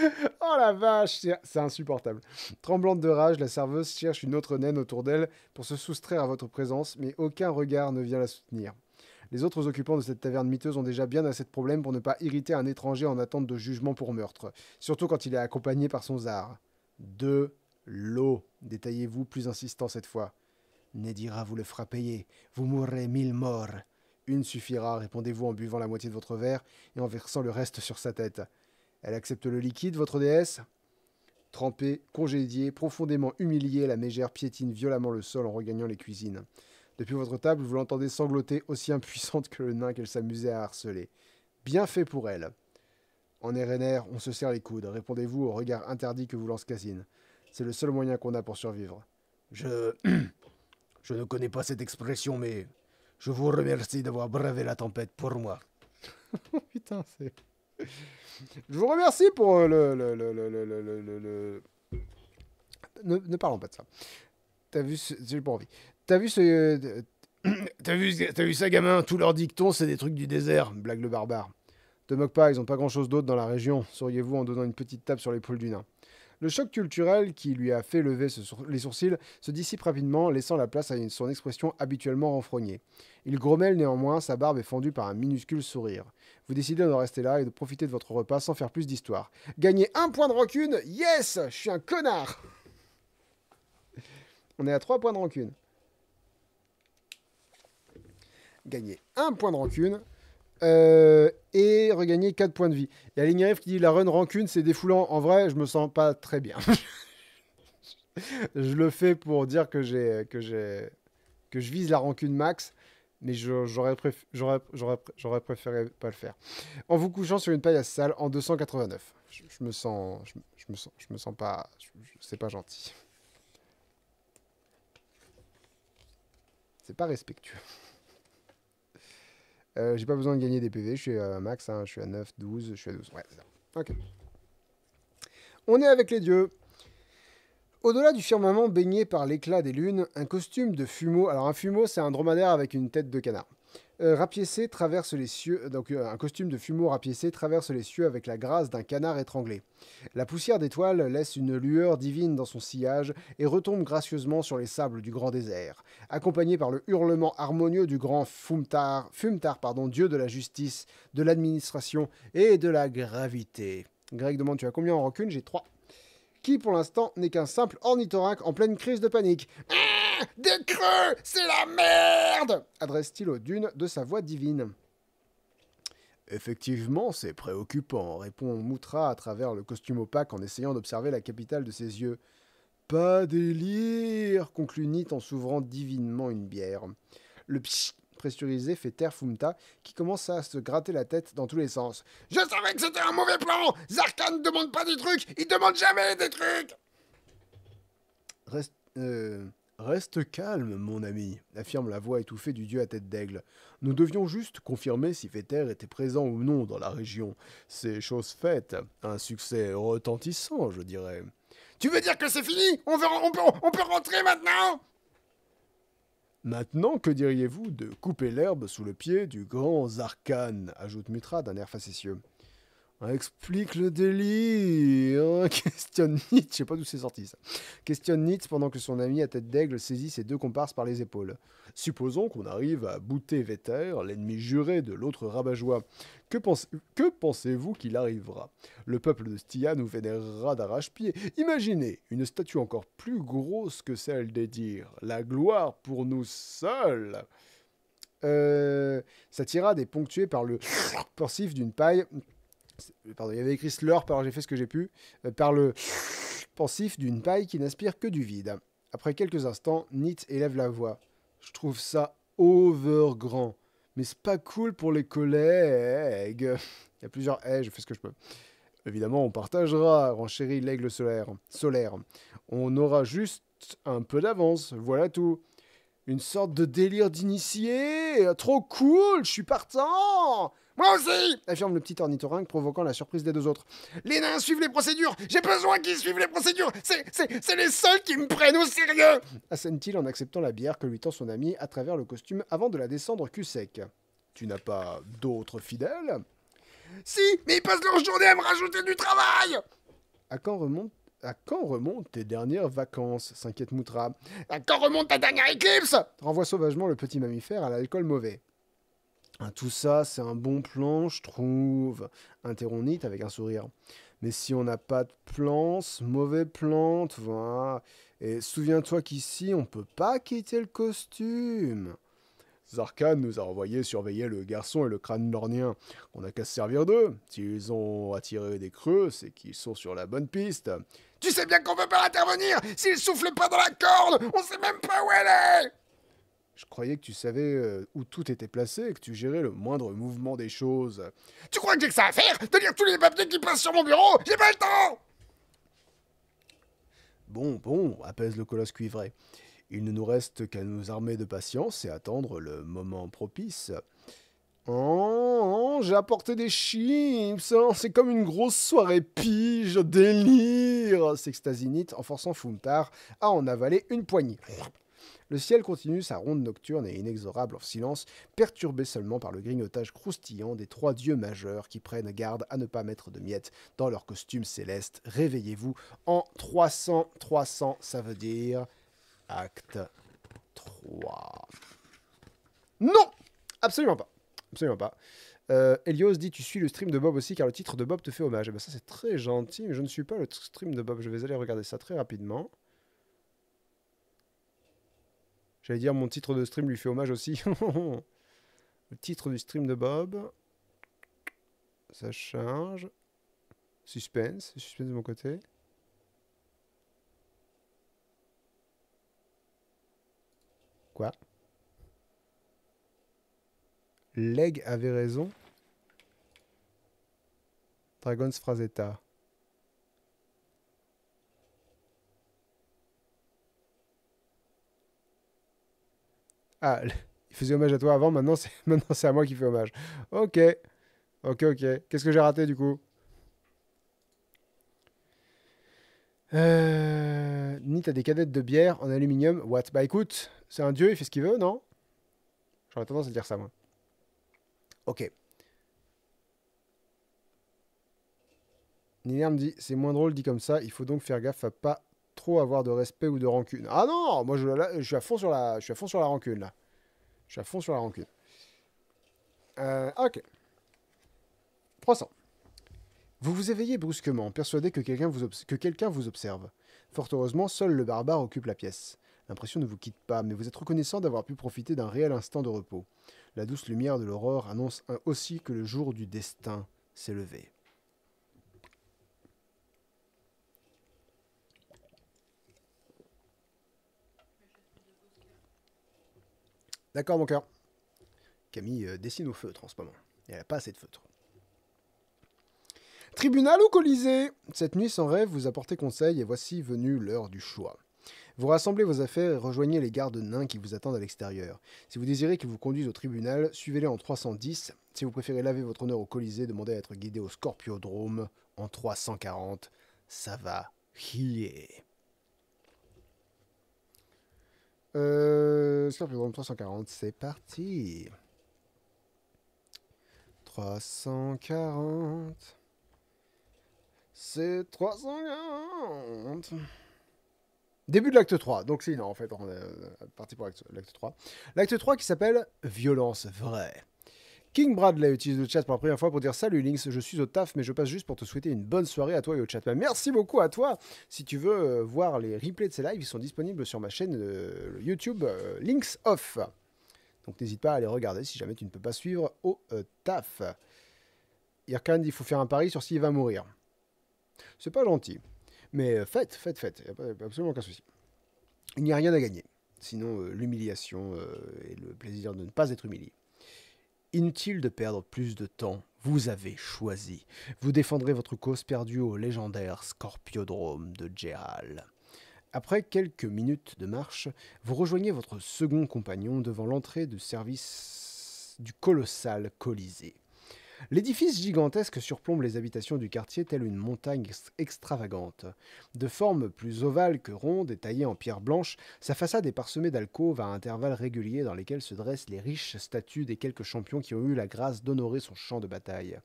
oh la vache, c'est insupportable. Tremblante de rage, la serveuse cherche une autre naine autour d'elle pour se soustraire à votre présence, mais aucun regard ne vient la soutenir. Les autres occupants de cette taverne miteuse ont déjà bien assez de problèmes pour ne pas irriter un étranger en attente de jugement pour meurtre, surtout quand il est accompagné par son zar. De l'eau, détaillez-vous plus insistant cette fois. Nedira vous le fera payer, vous mourrez mille morts. Une suffira, répondez-vous en buvant la moitié de votre verre et en versant le reste sur sa tête. Elle accepte le liquide, votre déesse Trempée, congédiée, profondément humiliée, la mégère piétine violemment le sol en regagnant les cuisines. Depuis votre table, vous l'entendez sangloter aussi impuissante que le nain qu'elle s'amusait à harceler. Bien fait pour elle. En RNR, on se serre les coudes. Répondez-vous au regard interdit que vous lance Cassine. C'est le seul moyen qu'on a pour survivre. Je. Je ne connais pas cette expression, mais je vous remercie d'avoir bravé la tempête pour moi. Putain, c'est. Je vous remercie pour euh, le. le, le, le ne, ne, parlons pas de ça. T'as vu, ce... j'ai pas envie. T'as vu ce. Euh, t'as vu, as vu ça, gamin Tous leurs dictons, c'est des trucs du désert, blague le barbare. Te moque pas, ils ont pas grand chose d'autre dans la région. sauriez vous en donnant une petite tape sur l'épaule du nain le choc culturel qui lui a fait lever les sourcils se dissipe rapidement, laissant la place à son expression habituellement renfrognée. Il grommelle néanmoins, sa barbe est fendue par un minuscule sourire. Vous décidez de rester là et de profiter de votre repas sans faire plus d'histoire. Gagnez un point de rancune Yes Je suis un connard On est à trois points de rancune. Gagnez un point de rancune euh, et regagner 4 points de vie. Il y a Lignaref qui dit la run rancune, c'est défoulant. En vrai, je me sens pas très bien. je le fais pour dire que j'ai que j'ai que je vise la rancune max, mais j'aurais préféré pas le faire. En vous couchant sur une paillasse sale en 289. Je, me sens je, me sens je me sens pas c'est pas gentil. C'est pas respectueux. Euh, j'ai pas besoin de gagner des PV, je suis à max, hein, je suis à 9, 12, je suis à 12. Ouais, Ok. On est avec les dieux. Au-delà du firmament baigné par l'éclat des lunes, un costume de fumeau. Alors un fumeau, c'est un dromadaire avec une tête de canard. Euh, traverse les cieux, donc euh, un costume de fumeau rapiécé traverse les cieux avec la grâce d'un canard étranglé. La poussière d'étoiles laisse une lueur divine dans son sillage et retombe gracieusement sur les sables du grand désert. Accompagné par le hurlement harmonieux du grand Fumtar, Fumtar pardon, dieu de la justice, de l'administration et de la gravité. Greg demande tu as combien en rancune J'ai trois. Qui pour l'instant n'est qu'un simple ornithorac en pleine crise de panique. Des creux C'est la merde adresse-t-il aux dunes de sa voix divine. Effectivement, c'est préoccupant, répond Moutra à travers le costume opaque en essayant d'observer la capitale de ses yeux. Pas délire conclut Nit en s'ouvrant divinement une bière. Le psy pressurisé fait taire Fumta, qui commence à se gratter la tête dans tous les sens. Je savais que c'était un mauvais plan Zarkan ne demande pas des trucs, il demande jamais des trucs Reste, euh, Reste calme, mon ami, affirme la voix étouffée du dieu à tête d'aigle. Nous devions juste confirmer si Véter était présent ou non dans la région. C'est chose faite, un succès retentissant, je dirais. Tu veux dire que c'est fini on, peut, rentrer maintenant Maintenant, que diriez-vous de couper l'herbe sous le pied du grand Zarkhan ajoute Mutra d'un air facétieux. Explique le délire. Questionne Nietzsche. Je sais pas d'où c'est sorti ça. Questionne Nietzsche pendant que son ami à tête d'aigle saisit ses deux comparses par les épaules. Supposons qu'on arrive à bouter Vetter, l'ennemi juré de l'autre rabat-joie. Que, pensez-vous qu'il arrivera Le peuple de Stia nous vénérera d'arrache-pied. Imaginez une statue encore plus grosse que celle des dires. La gloire pour nous seuls. sa euh, tirade est ponctuée par le porsif d'une paille euh, il y avait écrit slur par j'ai fait ce que j'ai pu, euh, par le pensif d'une paille qui n'aspire que du vide. Après quelques instants, Nit élève la voix. Je trouve ça over grand. Mais c'est pas cool pour les collègues. Il y a plusieurs Eh, je fais ce que je peux. Évidemment, on partagera, renchérit l'aigle solaire. solaire. On aura juste un peu d'avance, voilà tout. Une sorte de délire d'initié Trop cool, je suis partant moi aussi affirme le petit ornithorynque, provoquant la surprise des deux autres. Les nains suivent les procédures J'ai besoin qu'ils suivent les procédures C'est les seuls qui me prennent au sérieux assène-t-il en acceptant la bière que lui tend son ami à travers le costume avant de la descendre cul sec. Tu n'as pas d'autres fidèles Si, mais ils passent leur journée à me rajouter du travail À quand remonte à quand remontent tes dernières vacances s'inquiète Moutra. À quand remonte ta dernière éclipse renvoie sauvagement le petit mammifère à l'alcool mauvais. Hein, tout ça, c'est un bon plan, je trouve, interrompit avec un sourire. Mais si on n'a pas de plan, ce mauvais plan, tu vois. Et souviens-toi qu'ici, on peut pas quitter le costume. Zarkane nous a envoyé surveiller le garçon et le crâne d'ornien. On n'a qu'à se servir d'eux. S'ils ont attiré des creux, c'est qu'ils sont sur la bonne piste. Tu sais bien qu'on peut pas intervenir S'ils soufflent pas dans la corde, on sait même pas où elle est je croyais que tu savais euh, où tout était placé et que tu gérais le moindre mouvement des choses. Tu crois que j'ai que ça à faire De lire tous les papiers qui passent sur mon bureau J'ai pas le temps Bon, bon, apaise le colosse cuivré. Il ne nous reste qu'à nous armer de patience et attendre le moment propice. Oh, j'ai apporté des chips, hein. c'est comme une grosse soirée pige, délire, s'extasinite en forçant Fumtar à en avaler une poignée. Le ciel continue sa ronde nocturne et inexorable en silence, perturbé seulement par le grignotage croustillant des trois dieux majeurs qui prennent garde à ne pas mettre de miettes dans leur costume céleste. Réveillez-vous en 300, 300, ça veut dire acte 3. Non Absolument pas. Absolument pas. Euh, Elios dit Tu suis le stream de Bob aussi, car le titre de Bob te fait hommage. Eh ben, ça, c'est très gentil, mais je ne suis pas le stream de Bob. Je vais aller regarder ça très rapidement. J'allais dire, mon titre de stream lui fait hommage aussi. le titre du stream de Bob. Ça change. Suspense. Suspense de mon côté. Quoi Leg avait raison. Dragon's Frazetta. Ah, il faisait hommage à toi avant, maintenant c'est, maintenant c'est à moi qui fais hommage. Ok. Ok, ok. Qu'est-ce que j'ai raté du coup euh, Ni, t'as des cadettes de bière en aluminium. What Bah écoute, c'est un dieu, il fait ce qu'il veut, non J'aurais tendance à dire ça, moi. Ok. Niner me dit c'est moins drôle dit comme ça, il faut donc faire gaffe à pas trop avoir de respect ou de rancune. Ah non, moi je, suis à fond sur la, je suis à fond sur la rancune là. Je suis à fond sur la rancune. Euh, ok. 300. Vous vous éveillez brusquement, persuadé que quelqu'un vous, que vous observe. Fort heureusement, seul le barbare occupe la pièce. L'impression ne vous quitte pas, mais vous êtes reconnaissant d'avoir pu profiter d'un réel instant de repos. La douce lumière de l'aurore annonce aussi que le jour du destin s'est levé. D'accord, mon cœur. Camille euh, dessine au feutre en ce moment. Et elle n'a pas assez de feutre. Tribunal ou Colisée Cette nuit sans rêve vous apportez conseil et voici venue l'heure du choix. Vous rassemblez vos affaires et rejoignez les gardes nains qui vous attendent à l'extérieur. Si vous désirez qu'ils vous conduisent au tribunal, suivez-les en 310. Si vous préférez laver votre honneur au Colisée, demandez à être guidé au Scorpiodrome en 340. Ça va hier. Euh, Scorpion 340, c'est parti. 340. C'est 340. Début de l'acte 3, donc si non en fait, on est euh, parti pour l'acte 3. L'acte 3 qui s'appelle Violence vraie. King Bradley utilise le chat pour la première fois pour dire Salut Lynx, je suis au taf, mais je passe juste pour te souhaiter une bonne soirée à toi et au chat. Bah, merci beaucoup à toi. Si tu veux euh, voir les replays de ces lives, ils sont disponibles sur ma chaîne euh, YouTube euh, Links Off. Donc n'hésite pas à les regarder si jamais tu ne peux pas suivre au taf. Irkan, il faut faire un pari sur s'il va mourir. C'est pas gentil. Mais faites, faites, faites. Il n'y a absolument aucun souci. Il n'y a rien à gagner. Sinon, l'humiliation et le plaisir de ne pas être humilié. Inutile de perdre plus de temps, vous avez choisi. Vous défendrez votre cause perdue au légendaire Scorpiodrome de Gérald. Après quelques minutes de marche, vous rejoignez votre second compagnon devant l'entrée du service du colossal Colisée. L'édifice gigantesque surplombe les habitations du quartier telle une montagne extravagante. De forme plus ovale que ronde et taillée en pierre blanche, sa façade est parsemée d'alcôves à intervalles réguliers dans lesquels se dressent les riches statues des quelques champions qui ont eu la grâce d'honorer son champ de bataille,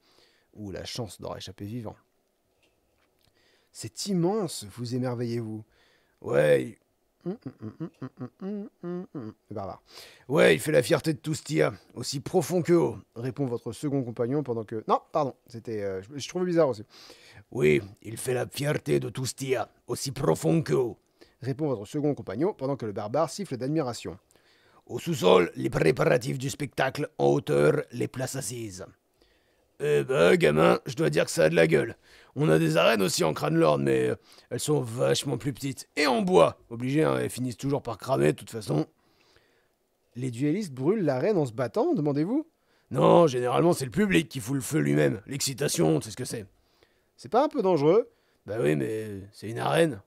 ou la chance d'en échapper vivant. C'est immense, vous émerveillez-vous. Ouais, le barbare. Ouais, il fait la fierté de tout aussi profond que haut, répond votre second compagnon pendant que. Non, pardon, c'était. je, trouve bizarre aussi. Oui, il fait la fierté de tout aussi profond que haut, répond votre second compagnon pendant que le barbare siffle d'admiration. Au sous-sol, les préparatifs du spectacle, en hauteur, les places assises. Eh ben, gamin, je dois dire que ça a de la gueule. On a des arènes aussi en crâne lord, mais euh, elles sont vachement plus petites. Et en bois. Obligé, hein, elles finissent toujours par cramer, de toute façon. Les duellistes brûlent l'arène en se battant, demandez-vous Non, généralement, c'est le public qui fout le feu lui-même. L'excitation, c'est ce que c'est. C'est pas un peu dangereux Bah oui, mais c'est une arène.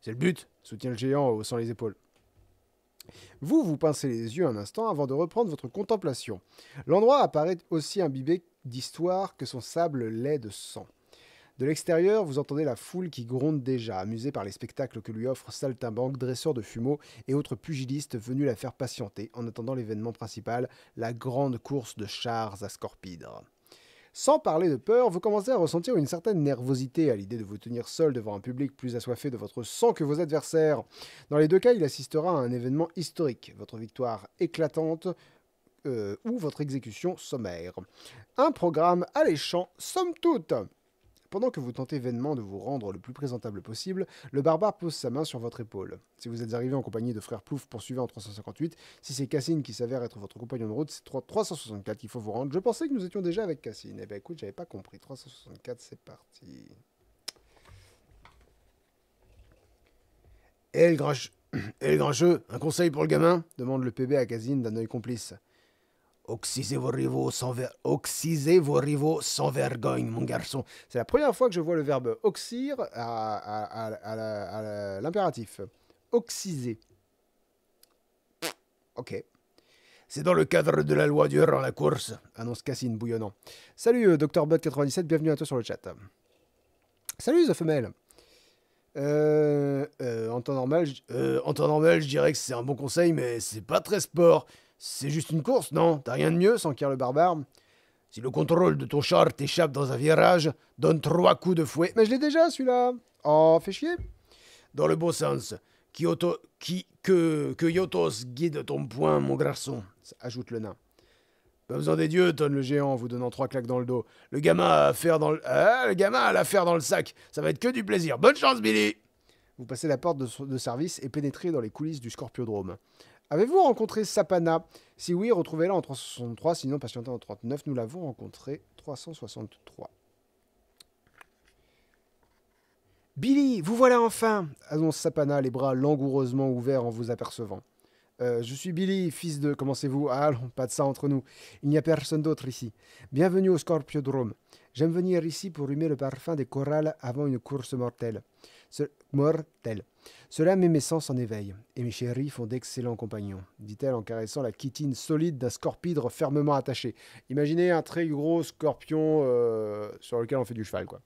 C'est le but, soutient le géant en haussant les épaules. Vous vous pincez les yeux un instant avant de reprendre votre contemplation. L'endroit apparaît aussi imbibé d'histoire que son sable l'est de sang. De l'extérieur, vous entendez la foule qui gronde déjà, amusée par les spectacles que lui offrent Saltimbanque, dresseur de fumeaux et autres pugilistes venus la faire patienter en attendant l'événement principal, la grande course de chars à Scorpidre. Sans parler de peur, vous commencez à ressentir une certaine nervosité à l'idée de vous tenir seul devant un public plus assoiffé de votre sang que vos adversaires. Dans les deux cas, il assistera à un événement historique. Votre victoire éclatante euh, ou votre exécution sommaire. Un programme alléchant, somme toute pendant que vous tentez vainement de vous rendre le plus présentable possible, le barbare pose sa main sur votre épaule. Si vous êtes arrivé en compagnie de frère Plouf poursuivant en 358, si c'est Cassine qui s'avère être votre compagnon de route, c'est 364 qu'il faut vous rendre. Je pensais que nous étions déjà avec Cassine. Eh bien, écoute, j'avais pas compris. 364, c'est parti. Eh, le eh, un conseil pour le gamin demande le PB à Cassine d'un œil complice. Oxysez vos rivaux sans vergogne, mon garçon. C'est la première fois que je vois le verbe oxyre à, l'impératif. Oxyser. Ok. C'est dans le cadre de la loi en la course, annonce Cassine bouillonnant. Salut, euh, Docteur Bud97, bienvenue à toi sur le chat. Salut, The Femelle. Euh, euh, en temps normal, en temps normal, je dirais que c'est un bon conseil, mais c'est pas très sport. C'est juste une course, non T'as rien de mieux, s'enquiert le barbare. Si le contrôle de ton char t'échappe dans un virage, donne trois coups de fouet. Mais je l'ai déjà, celui-là. Oh, fais chier. Dans le beau sens. Kyoto, qui, que, que Yotos guide ton poing, mon garçon, ajoute le nain. Pas besoin des dieux, tonne le géant en vous donnant trois claques dans le dos. Le gamin a l'affaire dans le... Hein, gamin l'affaire dans le sac. Ça va être que du plaisir. Bonne chance, Billy Vous passez la porte de, de service et pénétrez dans les coulisses du Scorpiodrome. Avez-vous rencontré Sapana Si oui, retrouvez-la en 363, sinon patientez en 39. Nous l'avons rencontré 363. Billy, vous voilà enfin annonce Sapana, les bras langoureusement ouverts en vous apercevant. Euh, je suis Billy, fils de. Commencez-vous Allons, ah, pas de ça entre nous. Il n'y a personne d'autre ici. Bienvenue au Scorpiodrome. J'aime venir ici pour humer le parfum des corals avant une course mortelle mort Mortel. Cela met mes sens en éveil, et mes chéris font d'excellents compagnons, dit-elle en caressant la chitine solide d'un scorpidre fermement attaché. Imaginez un très gros scorpion euh, sur lequel on fait du cheval, quoi.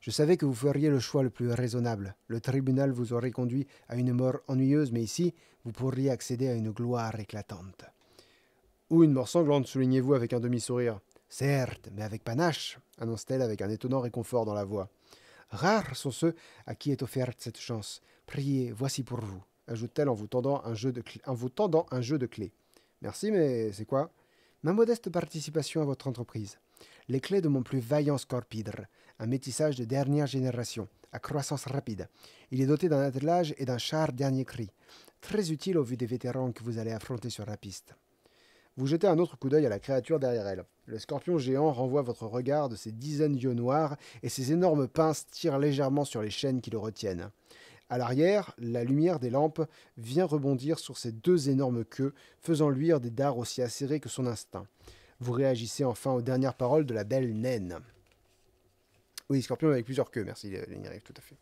Je savais que vous feriez le choix le plus raisonnable. Le tribunal vous aurait conduit à une mort ennuyeuse, mais ici, vous pourriez accéder à une gloire éclatante. Ou une mort sanglante, soulignez-vous avec un demi-sourire. Certes, mais avec panache, annonce-t-elle avec un étonnant réconfort dans la voix. Rares sont ceux à qui est offerte cette chance. Priez, voici pour vous, ajoute-t-elle en, vous tendant un jeu de en vous tendant un jeu de clés. Merci, mais c'est quoi Ma modeste participation à votre entreprise. Les clés de mon plus vaillant scorpidre, un métissage de dernière génération, à croissance rapide. Il est doté d'un attelage et d'un char dernier cri, très utile au vu des vétérans que vous allez affronter sur la piste. Vous jetez un autre coup d'œil à la créature derrière elle. Le scorpion géant renvoie votre regard de ses dizaines d'yeux noirs et ses énormes pinces tirent légèrement sur les chaînes qui le retiennent. À l'arrière, la lumière des lampes vient rebondir sur ses deux énormes queues, faisant luire des dards aussi acérés que son instinct. Vous réagissez enfin aux dernières paroles de la belle naine. Oui, scorpion avec plusieurs queues, merci, il y arrive tout à fait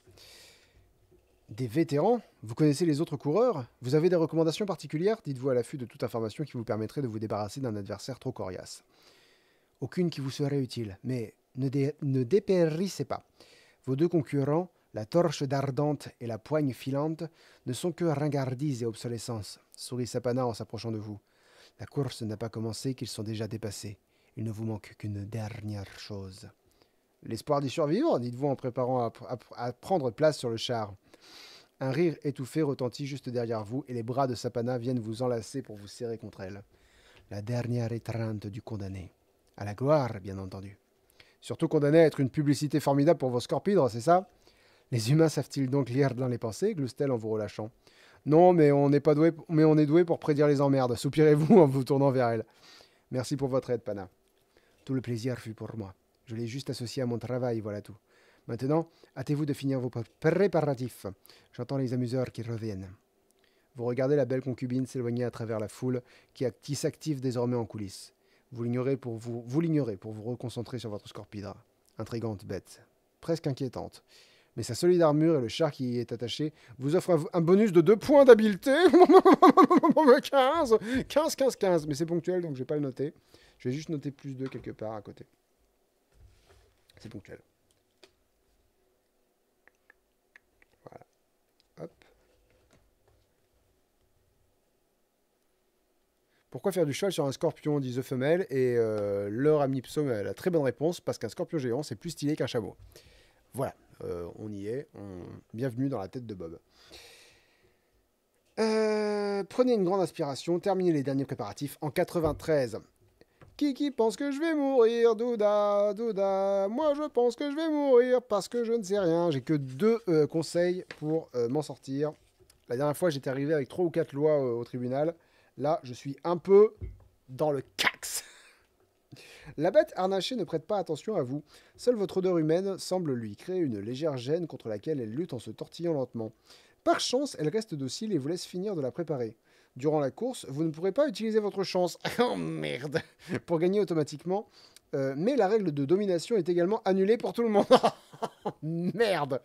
des vétérans Vous connaissez les autres coureurs Vous avez des recommandations particulières Dites-vous à l'affût de toute information qui vous permettrait de vous débarrasser d'un adversaire trop coriace. Aucune qui vous serait utile, mais ne, dépérissez pas. Vos deux concurrents, la torche d'ardente et la poigne filante, ne sont que ringardise et obsolescence, sourit Sapana en s'approchant de vous. La course n'a pas commencé qu'ils sont déjà dépassés. Il ne vous manque qu'une dernière chose. L'espoir du survivre, dites-vous en préparant à prendre place sur le char. Un rire étouffé retentit juste derrière vous et les bras de Sapana viennent vous enlacer pour vous serrer contre elle. La dernière étreinte du condamné. À la gloire, bien entendu. Surtout condamné à être une publicité formidable pour vos scorpidres, c'est ça Les humains savent-ils donc lire dans les pensées glousse en vous relâchant. Non, mais on n'est pas doué, mais on est doué pour prédire les emmerdes. Soupirez-vous en vous tournant vers elle. Merci pour votre aide, Pana. Tout le plaisir fut pour moi. Je l'ai juste associé à mon travail, voilà tout. Maintenant, hâtez-vous de finir vos préparatifs. J'entends les amuseurs qui reviennent. Vous regardez la belle concubine s'éloigner à travers la foule qui, s'active désormais en coulisses. Vous l'ignorez pour vous, vous l'ignorez pour vous reconcentrer sur votre scorpidra. Intrigante bête, presque inquiétante. Mais sa solide armure et le char qui y est attaché vous offrent un, bonus de 2 points d'habileté. 15 15, 15, 15. Mais c'est ponctuel, donc je ne vais pas le noter. Je vais juste noter plus 2 quelque part à côté. C'est ponctuel. Pourquoi faire du cheval sur un scorpion, dit The Femelle, et euh, leur ami Psaume a la très bonne réponse, parce qu'un scorpion géant, c'est plus stylé qu'un chameau. Voilà, euh, on y est, bienvenue dans la tête de Bob. Euh, prenez une grande inspiration, terminez les derniers préparatifs en 93 qui pense que je vais mourir, Douda, Douda. Moi, je pense que je vais mourir parce que je ne sais rien. J'ai que deux euh, conseils pour euh, m'en sortir. La dernière fois, j'étais arrivé avec trois ou quatre lois euh, au tribunal. Là, je suis un peu dans le cax. La bête harnachée ne prête pas attention à vous. Seule votre odeur humaine semble lui créer une légère gêne contre laquelle elle lutte en se tortillant lentement. Par chance, elle reste docile et vous laisse finir de la préparer durant la course, vous ne pourrez pas utiliser votre chance oh merde pour gagner automatiquement. Euh, mais la règle de domination est également annulée pour tout le monde. merde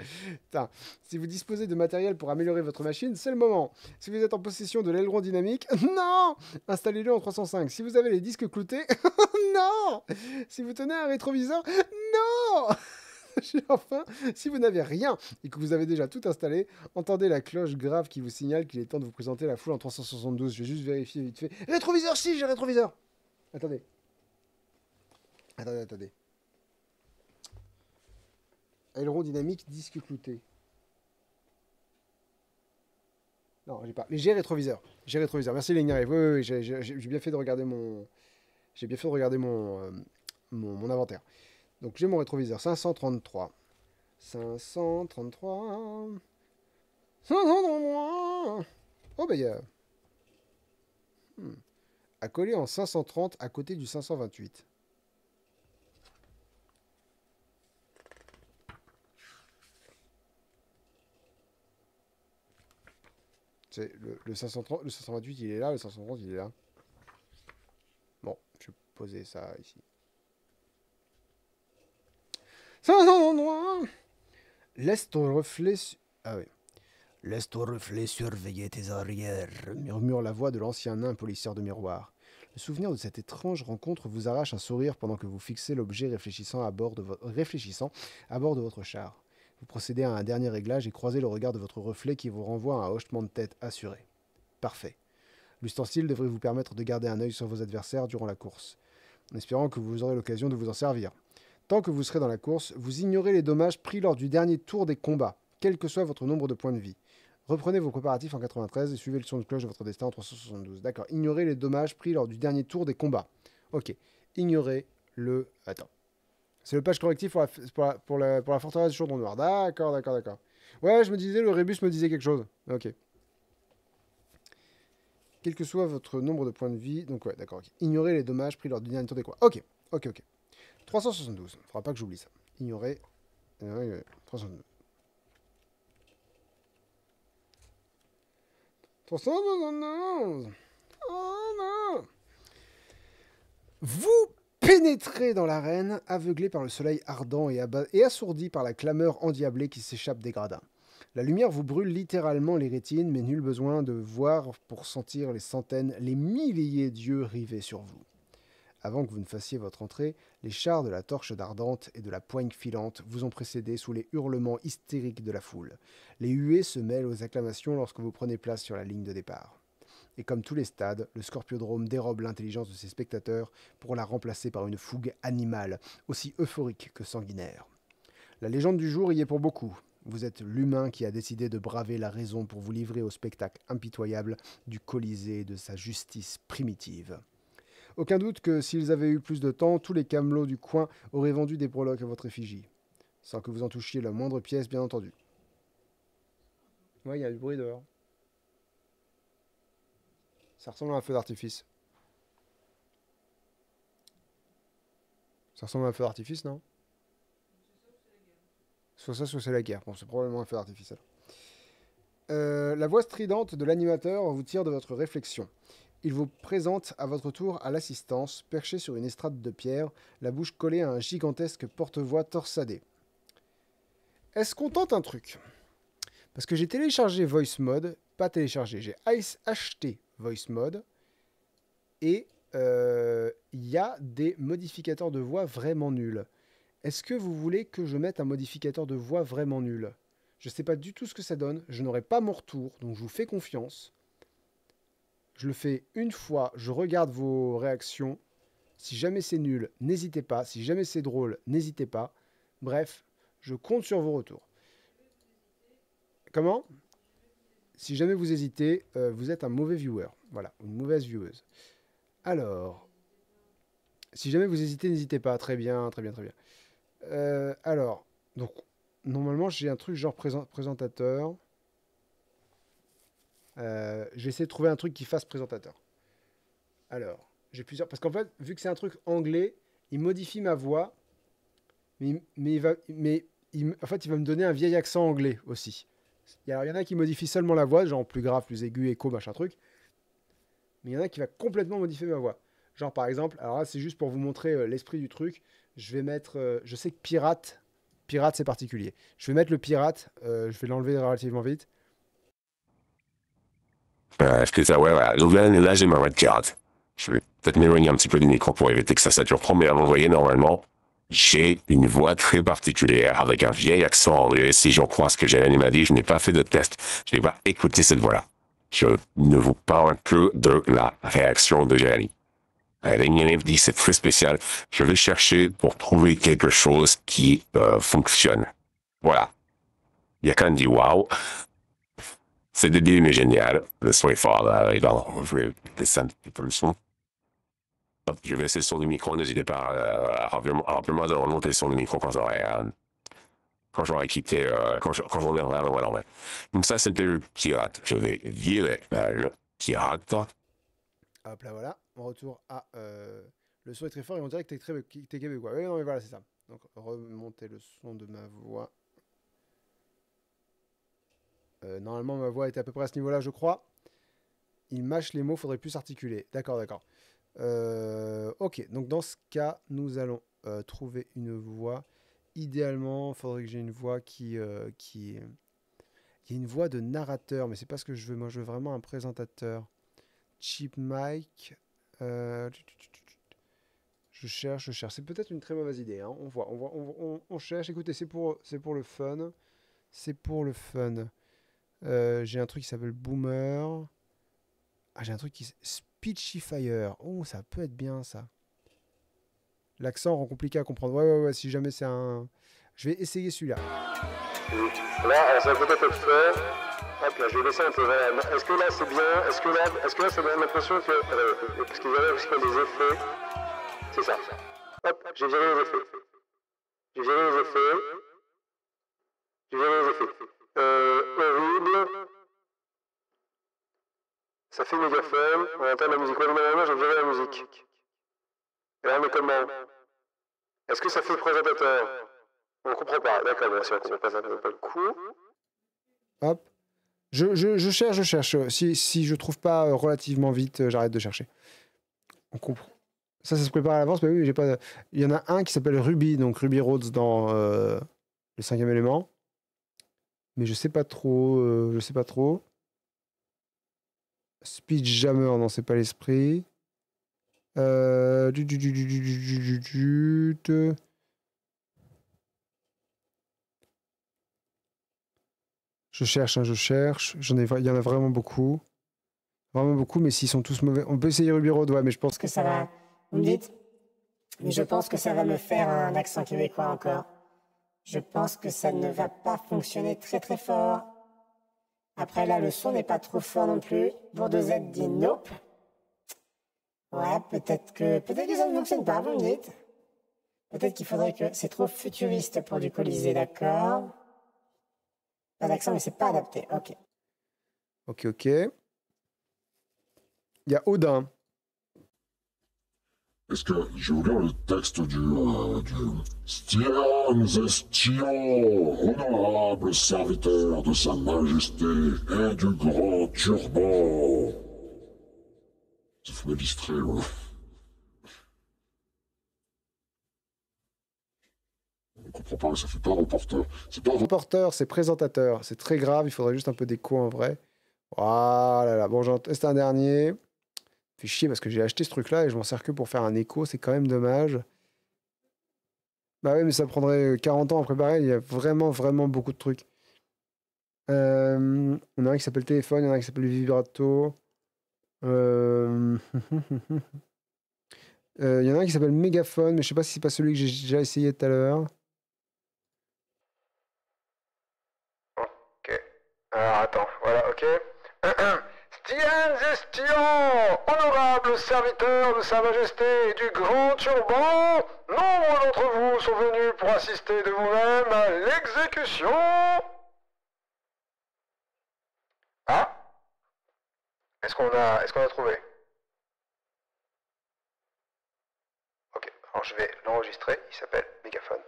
Si vous disposez de matériel pour améliorer votre machine, c'est le moment. Si vous êtes en possession de l'aileron dynamique, non Installez-le en 305. Si vous avez les disques cloutés, non Si vous tenez un rétroviseur, non Enfin, Si vous n'avez rien et que vous avez déjà tout installé, entendez la cloche grave qui vous signale qu'il est temps de vous présenter la foule en 372. Je vais juste vérifier vite fait. Rétroviseur, si, j'ai rétroviseur. Attendez. Attendez, attendez. Aileron dynamique, disque clouté. Non, j'ai pas. Mais j'ai rétroviseur. J'ai rétroviseur. Merci les Oui, oui, j'ai bien fait de regarder mon. J'ai bien fait de regarder mon, euh, mon inventaire. Donc j'ai mon rétroviseur 533. 533. 533 Oh bah il y a... Hmm. en 530 à côté du 528. C'est le, le, 530, le 528 il est là, le 530 il est là. Bon, je vais poser ça ici. Laisse ton reflet. Ah Laisse ton reflet surveiller tes arrières, murmure la voix de l'ancien nain policier de miroir. Le souvenir de cette étrange rencontre vous arrache un sourire pendant que vous fixez l'objet réfléchissant, à bord de réfléchissant à bord de votre char. Vous procédez à un dernier réglage et croisez le regard de votre reflet qui vous renvoie à un hochement de tête assuré. Parfait. L'ustensile devrait vous permettre de garder un œil sur vos adversaires durant la course, en espérant que vous aurez l'occasion de vous en servir. Tant que vous serez dans la course, vous ignorez les dommages pris lors du dernier tour des combats, quel que soit votre nombre de points de vie. Reprenez vos préparatifs en 93 et suivez le son de cloche de votre destin en 372. D'accord. Ignorez les dommages pris lors du dernier tour des combats. Ok. Ignorez le. Attends. C'est le page correctif pour la, pour la, pour la, forteresse du chaudron noir. D'accord, d'accord, d'accord. Ouais, je me disais, le rébus me disait quelque chose. Ok. Quel que soit votre nombre de points de vie. Donc, ouais, d'accord. Ignorez les dommages pris lors du dernier tour des combats. Ok, ok, ok. 372. Il faudra pas que j'oublie ça. Ignorer. 372. 372. Oh non Vous pénétrez dans l'arène, aveuglé par le soleil ardent et, et assourdi par la clameur endiablée qui s'échappe des gradins. La lumière vous brûle littéralement les rétines, mais nul besoin de voir pour sentir les centaines, les milliers d'yeux rivés sur vous. Avant que vous ne fassiez votre entrée, les chars de la torche d'ardente et de la poigne filante vous ont précédé sous les hurlements hystériques de la foule. Les huées se mêlent aux acclamations lorsque vous prenez place sur la ligne de départ. Et comme tous les stades, le Scorpiodrome dérobe l'intelligence de ses spectateurs pour la remplacer par une fougue animale, aussi euphorique que sanguinaire. La légende du jour y est pour beaucoup. Vous êtes l'humain qui a décidé de braver la raison pour vous livrer au spectacle impitoyable du Colisée et de sa justice primitive. Aucun doute que s'ils avaient eu plus de temps, tous les camelots du coin auraient vendu des prologues à votre effigie. Sans que vous en touchiez la moindre pièce, bien entendu. Ouais, il y a du bruit dehors. Ça ressemble à un feu d'artifice. Ça ressemble à un feu d'artifice, non Soit ça, soit c'est la guerre. Bon, c'est probablement un feu d'artifice euh, la voix stridente de l'animateur vous tire de votre réflexion. Il vous présente à votre tour à l'assistance, perché sur une estrade de pierre, la bouche collée à un gigantesque porte-voix torsadé. Est-ce qu'on tente un truc Parce que j'ai téléchargé Voice Mode, pas téléchargé, j'ai acheté Voice Mode, et euh, il y a des modificateurs de voix vraiment nuls. Est-ce que vous voulez que je mette un modificateur de voix vraiment nul Je ne sais pas du tout ce que ça donne, je n'aurai pas mon retour, donc je vous fais confiance. Je le fais une fois, je regarde vos réactions. Si jamais c'est nul, n'hésitez pas. Si jamais c'est drôle, n'hésitez pas. Bref, je compte sur vos retours. Comment Si jamais vous hésitez, euh, vous êtes un mauvais viewer. Voilà, une mauvaise vieweuse. Alors, si jamais vous hésitez, n'hésitez pas. Très bien, très bien, très bien. Euh, alors, donc, normalement, j'ai un truc genre présentateur. Euh, j'ai de trouver un truc qui fasse présentateur. Alors, j'ai plusieurs. Parce qu'en fait, vu que c'est un truc anglais, il modifie ma voix, mais, il va, mais en fait, il va me donner un vieil accent anglais aussi. Alors, il y en a qui modifient seulement la voix, genre plus grave, plus aigu, écho, machin truc. Mais il y en a qui va complètement modifier ma voix. Genre, par exemple, alors là, c'est juste pour vous montrer euh, l'esprit du truc. Je vais mettre. Euh, je sais que pirate, pirate, c'est particulier. Je vais mettre le pirate, euh, je vais l'enlever relativement vite. Est-ce que ça, ouais, ouais, là, j'ai ma Red Card. Je vais peut-être m'éloigner un petit peu du micro pour éviter que ça sature trop, mais vous voyez, normalement, j'ai une voix très particulière, avec un vieil accent Si j'en crois ce que Janine m'a dit, je n'ai pas fait de test. Je n'ai pas écouté cette voix-là. Je ne vous parle que de la réaction de Jérémy. L'élève dit, c'est très spécial. Je vais chercher pour trouver quelque chose qui euh, fonctionne. Voilà. Yakan dit, waouh, génial. Le blir est fort. je vais descendre un peu peu son. son. Je vais le son du micro, n'hésitez pas euh, à de remonter le micro quand micro euh, quand j'aurai quitté, euh, quand, j'aurai quand j'en voir avant Donc ça, c'était le pirate. Je vais virer le pirate. Hop là, voilà. On retourne à... le son est très fort et on dirait que t'es, québécois. Oui, non, mais voilà, c'est ça. Donc, remonter le son de ma voix. Euh, normalement, ma voix était à peu près à ce niveau-là, je crois. Il mâche les mots, faudrait plus s'articuler. D'accord, d'accord. Euh, ok, donc dans ce cas, nous allons euh, trouver une voix. Idéalement, faudrait que j'ai une voix qui... qui... Il y a une voix de narrateur, mais c'est pas ce que je veux. Moi, je veux vraiment un présentateur. Cheap Mike. Je cherche, je cherche. C'est peut-être une très mauvaise idée. Hein. On voit, on voit, on cherche. Écoutez, c'est pour, c'est pour le fun. C'est pour le fun. Euh, j'ai un truc qui s'appelle Boomer. Ah, j'ai un truc qui Speechifier. Oh, ça peut être bien ça. L'accent rend compliqué à comprendre. Ouais, ouais, ouais, si jamais c'est un. Je vais essayer celui-là. Là, euh, ça peut être fait. Hop là, je vais laisser un peu. Est-ce que là c'est bien Est-ce que là, est-ce que là ça donne l'impression que. Euh, Est-ce qu'il y avait des effets. C'est ça. Hop, j'ai géré les effets. J'ai géré les effets. J'ai géré les effets. Euh, horrible. Ça fait une femme. On entend la musique. Moi, maintenant, j'aime la musique. Et là, mais comment Est-ce que ça fait le présentateur On comprend pas. D'accord, bien sûr, pas, ça pas le coup. Hop. Je, cherche, je cherche. Si, si je trouve pas euh, relativement vite, euh, j'arrête de chercher. On comprend. Ça, ça se prépare à l'avance, mais oui, j'ai pas. Il y en a un qui s'appelle Ruby, donc Ruby Rhodes dans le cinquième élément mais je sais pas trop. je sais pas trop. Speech Jammer, non, c'est pas l'esprit. Je cherche, je cherche. J'en ai, il y en a vraiment beaucoup, vraiment beaucoup. Mais s'ils sont tous mauvais, on peut essayer Ruby Road, ouais, mais je pense que ça va. Vous me dites, mais je pense que ça va me faire un accent québécois encore. Je pense que ça ne va pas fonctionner très très fort. Après, là, le son n'est pas trop fort non plus. Z dit nope. Ouais, peut-être que, peut-être ça ne fonctionne pas, vous me dites. Peut-être qu'il faudrait que, c'est trop futuriste pour du colisée, d'accord? Pas d'accent, mais c'est pas adapté, ok. Ok, ok. Il y a Odin est-ce que je vais le texte du, euh, du honorable serviteur de Sa Majesté et du grand turban Ça faut me distraire, ouais. On comprend pas, ça fait pas reporter. C'est pas reporter, c'est présentateur. C'est très grave, il faudrait juste un peu d'écho en vrai. Voilà, bon, j'entends. C'est un dernier fait chier parce que j'ai acheté ce truc-là et je m'en sers que pour faire un écho, c'est quand même dommage. Bah oui, mais ça prendrait 40 euh, ans à préparer, il y a vraiment, vraiment beaucoup de trucs. Euh, on a un qui s'appelle téléphone, il y en a un qui s'appelle vibrato. Euh, euh, il y en a un qui s'appelle mégaphone, mais je sais pas si c'est pas celui que j'ai déjà essayé tout à l'heure. Ok. Alors attends, voilà, ok. Gestion, honorable serviteur de Sa Majesté et du Grand Turban, nombre d'entre vous sont venus pour assister de vous-même à l'exécution. Ah Est-ce qu'on a, est qu'on a trouvé Ok, alors je vais l'enregistrer, il s'appelle Mégaphone.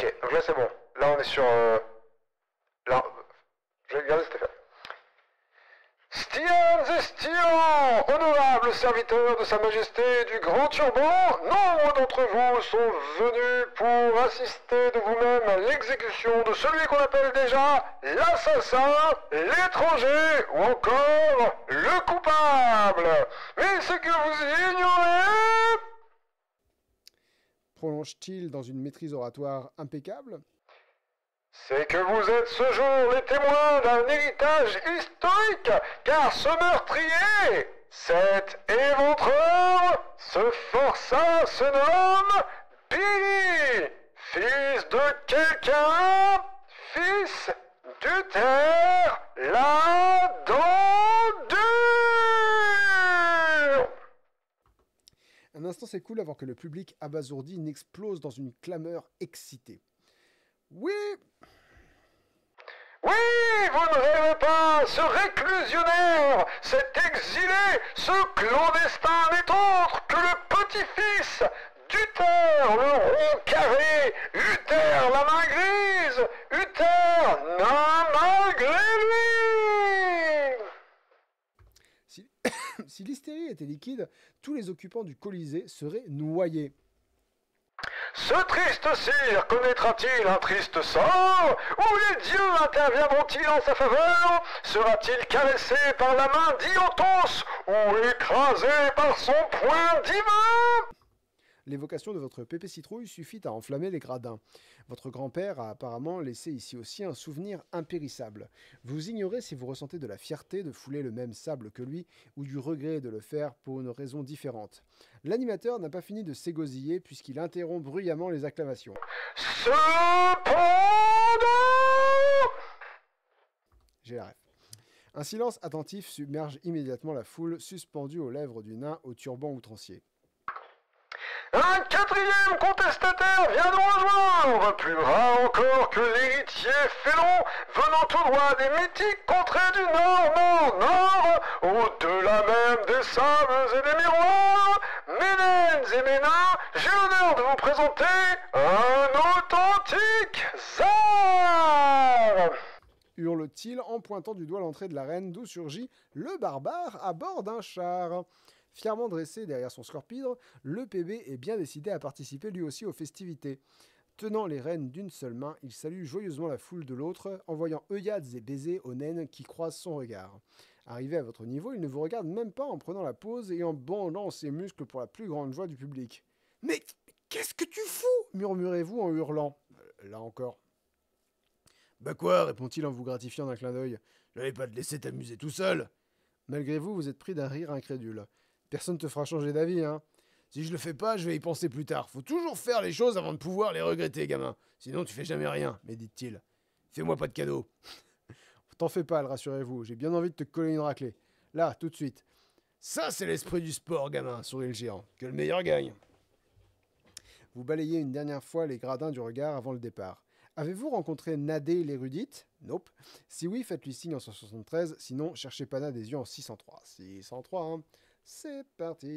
Ok, donc là c'est bon. Là on est sur... Euh, là... Je vais regarder Stéphane. Stian et honorable honorables serviteurs de Sa Majesté du Grand Turban, nombre d'entre vous sont venus pour assister de vous-même à l'exécution de celui qu'on appelle déjà l'assassin, l'étranger ou encore le coupable. Mais ce que vous ignorez, prolonge-t-il dans une maîtrise oratoire impeccable. C'est que vous êtes ce jour les témoins d'un héritage historique, car ce meurtrier, cet éventreur, ce forçat se nomme Billy, fils de quelqu'un, fils terre, la du Un instant s'écoule avant que le public abasourdi n'explose dans une clameur excitée. Oui oui, vous ne rêvez pas, ce réclusionnaire, cet exilé, ce clandestin n'est autre que le petit-fils d'Uther, le rond carré, Uther la main grise, Uther la main grise si l'hystérie était liquide, tous les occupants du Colisée seraient noyés. Ce triste sire connaîtra-t-il un triste sort Ou les dieux interviendront-ils en sa faveur Sera-t-il caressé par la main d'Iotos ou écrasé par son poing divin L'évocation de votre pépé citrouille suffit à enflammer les gradins. Votre grand-père a apparemment laissé ici aussi un souvenir impérissable. Vous ignorez si vous ressentez de la fierté de fouler le même sable que lui ou du regret de le faire pour une raison différente. L'animateur n'a pas fini de s'égosiller puisqu'il interrompt bruyamment les acclamations. J'ai Un silence attentif submerge immédiatement la foule suspendue aux lèvres du nain au turban outrancier. Un quatrième contestataire vient nous rejoindre, plus rare encore que l'héritier félon venant tout droit des mythiques contrées du nord, nord, nord, au-delà même des sables et des miroirs. Ménènes et Ménins, j'ai l'honneur de vous présenter un authentique zar hurle-t-il en pointant du doigt l'entrée de l'arène d'où surgit le barbare à bord d'un char. Fièrement dressé derrière son scorpidre, le PB est bien décidé à participer lui aussi aux festivités. Tenant les rênes d'une seule main, il salue joyeusement la foule de l'autre, envoyant œillades et baisers aux naines qui croisent son regard. Arrivé à votre niveau, il ne vous regarde même pas en prenant la pose et en bandant ses muscles pour la plus grande joie du public. Mais qu'est-ce que tu fous murmurez-vous en hurlant. Euh, là encore. Bah quoi répond-il en vous gratifiant d'un clin d'œil. J'allais pas te laisser t'amuser tout seul. Malgré vous, vous êtes pris d'un rire incrédule. Personne ne te fera changer d'avis, hein. Si je le fais pas, je vais y penser plus tard. Faut toujours faire les choses avant de pouvoir les regretter, gamin. Sinon, tu fais jamais rien, médite-t-il. Fais-moi pas de cadeau. T'en fais pas, rassurez-vous. J'ai bien envie de te coller une raclée. Là, tout de suite. Ça, c'est l'esprit du sport, gamin, sourit le géant. Que le meilleur gagne. Vous balayez une dernière fois les gradins du regard avant le départ. Avez-vous rencontré Nadé l'érudite Nope. Si oui, faites-lui signe en 173, sinon cherchez Pana des yeux en 603. 603, hein. C'est parti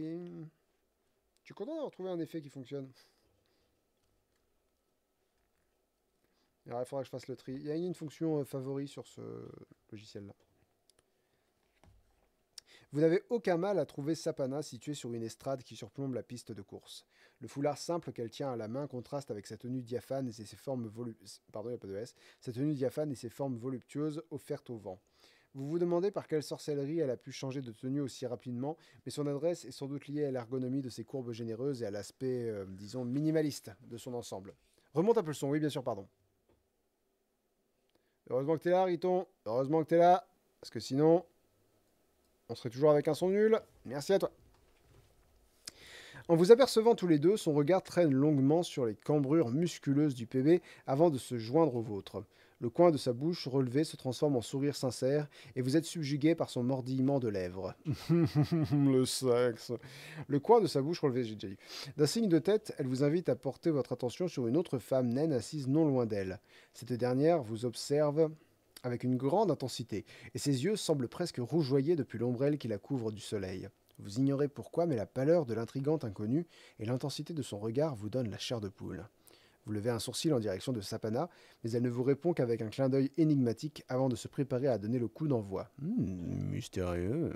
Tu es content d'avoir trouvé un effet qui fonctionne. il faudra que je fasse le tri. Il y a une fonction euh, favori sur ce logiciel-là. Vous n'avez aucun mal à trouver Sapana située sur une estrade qui surplombe la piste de course. Le foulard simple qu'elle tient à la main contraste avec sa tenue diaphane et ses formes voluptueuses offertes au vent. Vous vous demandez par quelle sorcellerie elle a pu changer de tenue aussi rapidement, mais son adresse est sans doute liée à l'ergonomie de ses courbes généreuses et à l'aspect, euh, disons, minimaliste de son ensemble. Remonte un peu le son, oui, bien sûr, pardon. Heureusement que t'es là, Riton. Heureusement que t'es là, parce que sinon, on serait toujours avec un son nul. Merci à toi. En vous apercevant tous les deux, son regard traîne longuement sur les cambrures musculeuses du PB avant de se joindre au vôtre. Le coin de sa bouche relevée se transforme en sourire sincère, et vous êtes subjugué par son mordillement de lèvres. le sexe. Le coin de sa bouche relevée, j'ai D'un signe de tête, elle vous invite à porter votre attention sur une autre femme naine assise non loin d'elle. Cette dernière vous observe avec une grande intensité, et ses yeux semblent presque rougeoyer depuis l'ombrelle qui la couvre du soleil. Vous ignorez pourquoi, mais la pâleur de l'intrigante inconnue et l'intensité de son regard vous donnent la chair de poule. Vous levez un sourcil en direction de Sapana, mais elle ne vous répond qu'avec un clin d'œil énigmatique avant de se préparer à donner le coup d'envoi. Hmm, mystérieux.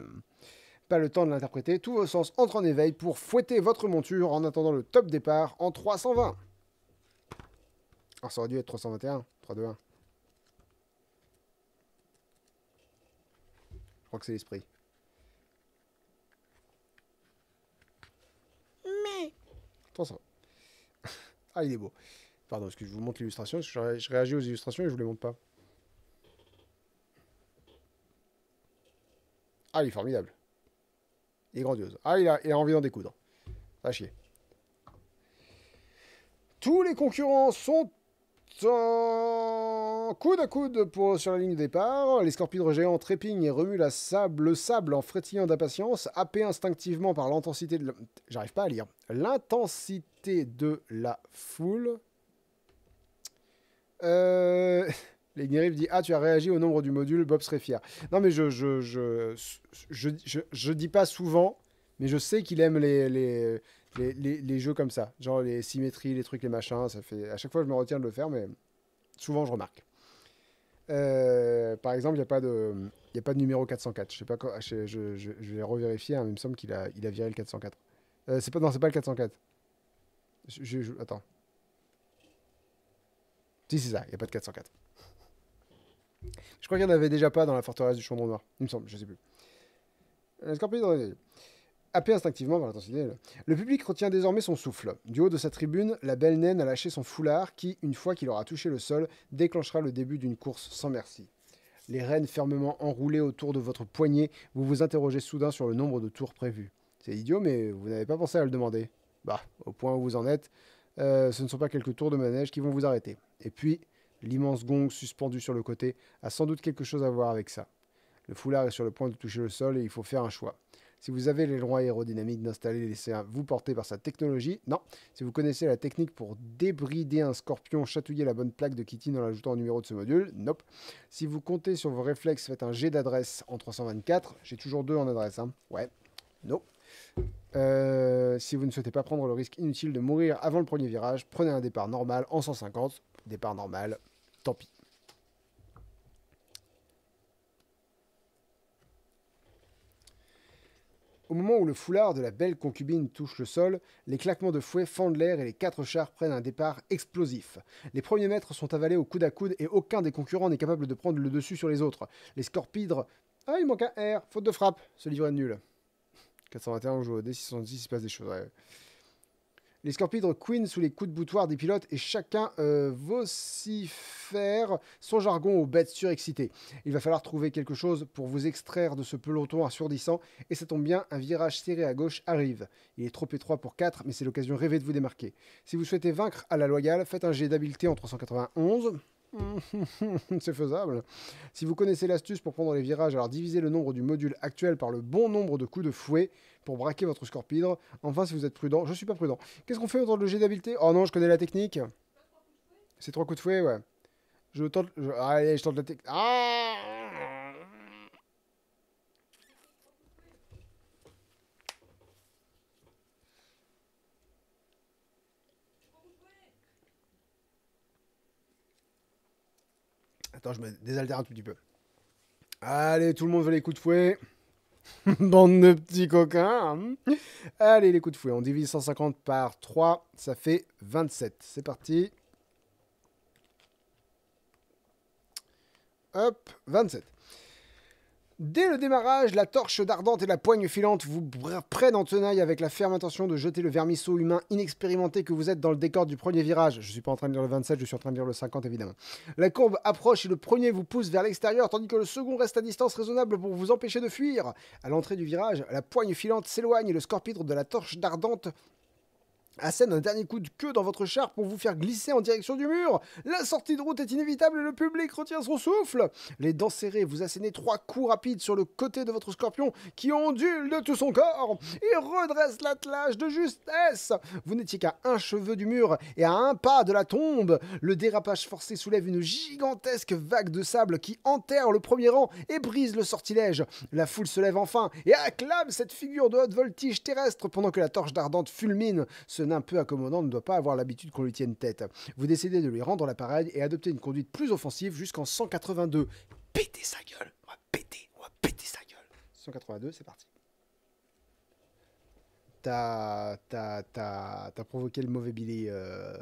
Pas le temps de l'interpréter, tous vos sens entrent en éveil pour fouetter votre monture en attendant le top départ en 320. Alors ça aurait dû être 321, 3, 2, 1. Je crois que c'est l'esprit. Mais... 300. Ah, il est beau. Pardon, est-ce que je vous montre l'illustration Je réagis aux illustrations et je ne vous les montre pas. Ah, il est formidable. Il est grandiose. Ah, il a, il a envie d'en découdre. Ça chier. Tous les concurrents sont Coude à coude pour, sur la ligne de départ, les scorpions géants trépignent et remuent la sable, le sable en frétillant d'impatience, happés instinctivement par l'intensité de J'arrive pas à lire. L'intensité de la foule. Euh... Les dit Ah, tu as réagi au nombre du module, Bob serait fier. Non, mais je, je, je, je, dis pas souvent, mais je sais qu'il aime les, les, les, jeux comme ça, genre les symétries, les trucs, les machins, ça fait. À chaque fois, je me retiens de le faire, mais souvent, je remarque. Euh, par exemple, il n'y a, pas de, y a pas de numéro 404. Je sais pas quoi. je, je, vais revérifier, hein, il me semble qu'il a, il a viré le 404. Euh, c'est pas, non, c'est pas le 404. Je, attends. Si, c'est ça, il n'y a pas de 404. Je crois qu'il n'y en avait déjà pas dans la forteresse du Chambon Noir, il me semble, je sais plus. Euh, Scorpion, instinctivement par Le public retient désormais son souffle. Du haut de sa tribune, la belle naine a lâché son foulard qui, une fois qu'il aura touché le sol, déclenchera le début d'une course sans merci. Les rênes fermement enroulées autour de votre poignet, vous vous interrogez soudain sur le nombre de tours prévus. C'est idiot, mais vous n'avez pas pensé à le demander. Bah, au point où vous en êtes, euh, ce ne sont pas quelques tours de manège qui vont vous arrêter. Et puis, l'immense gong suspendu sur le côté a sans doute quelque chose à voir avec ça. Le foulard est sur le point de toucher le sol et il faut faire un choix. Si vous avez les lois aérodynamiques d'installer C1, vous portez par sa technologie, non. Si vous connaissez la technique pour débrider un scorpion, chatouiller la bonne plaque de Kitty en l'ajoutant au numéro de ce module, nope. Si vous comptez sur vos réflexes, faites un jet d'adresse en 324. J'ai toujours deux en adresse, hein. Ouais. Non. Euh, si vous ne souhaitez pas prendre le risque inutile de mourir avant le premier virage, prenez un départ normal en 150. Départ normal, tant pis. Au moment où le foulard de la belle concubine touche le sol, les claquements de fouet fendent l'air et les quatre chars prennent un départ explosif. Les premiers mètres sont avalés au coude à coude et aucun des concurrents n'est capable de prendre le dessus sur les autres. Les scorpidres. Ah, il manque un R, faute de frappe, ce livre est nul. 421, on joue au D610, il se passe des choses. Les scorpides queen sous les coups de boutoir des pilotes et chacun euh, vocifère son jargon aux bêtes surexcitées. Il va falloir trouver quelque chose pour vous extraire de ce peloton assourdissant et ça tombe bien, un virage serré à gauche arrive. Il est trop étroit pour 4 mais c'est l'occasion rêvée de vous démarquer. Si vous souhaitez vaincre à la loyale, faites un jet d'habileté en 391. c'est faisable. Si vous connaissez l'astuce pour prendre les virages, alors divisez le nombre du module actuel par le bon nombre de coups de fouet pour braquer votre scorpidre. Enfin, si vous êtes prudent, je suis pas prudent. Qu'est-ce qu'on fait autour de le jet d'habileté Oh non, je connais la technique. C'est trois coups de fouet, ouais. Je tente. Allez, je tente la technique. Ah Attends, je me désaltère un tout petit peu. Allez, tout le monde veut les coups de fouet. Bande de petits coquins. Allez, les coups de fouet. On divise 150 par 3. Ça fait 27. C'est parti. Hop, 27. Dès le démarrage, la torche d'ardente et la poigne filante vous prennent en tenaille avec la ferme intention de jeter le vermisseau humain inexpérimenté que vous êtes dans le décor du premier virage. Je ne suis pas en train de dire le 27, je suis en train de lire le 50 évidemment. La courbe approche et le premier vous pousse vers l'extérieur tandis que le second reste à distance raisonnable pour vous empêcher de fuir. À l'entrée du virage, la poigne filante s'éloigne et le scorpitre de la torche d'Ardente assène un dernier coup de queue dans votre char pour vous faire glisser en direction du mur. La sortie de route est inévitable et le public retient son souffle. Les dents serrées, vous assénez trois coups rapides sur le côté de votre scorpion qui ondule de tout son corps. et redresse l'attelage de justesse. Vous n'étiez qu'à un cheveu du mur et à un pas de la tombe. Le dérapage forcé soulève une gigantesque vague de sable qui enterre le premier rang et brise le sortilège. La foule se lève enfin et acclame cette figure de haute voltige terrestre pendant que la torche d'ardente fulmine Ce un peu accommodant ne doit pas avoir l'habitude qu'on lui tienne tête. Vous décidez de lui rendre la et adopter une conduite plus offensive jusqu'en 182. Pétez sa gueule On va péter On va péter sa gueule 182, c'est parti. T'as, t'as, t'as, t'as provoqué le mauvais billet euh,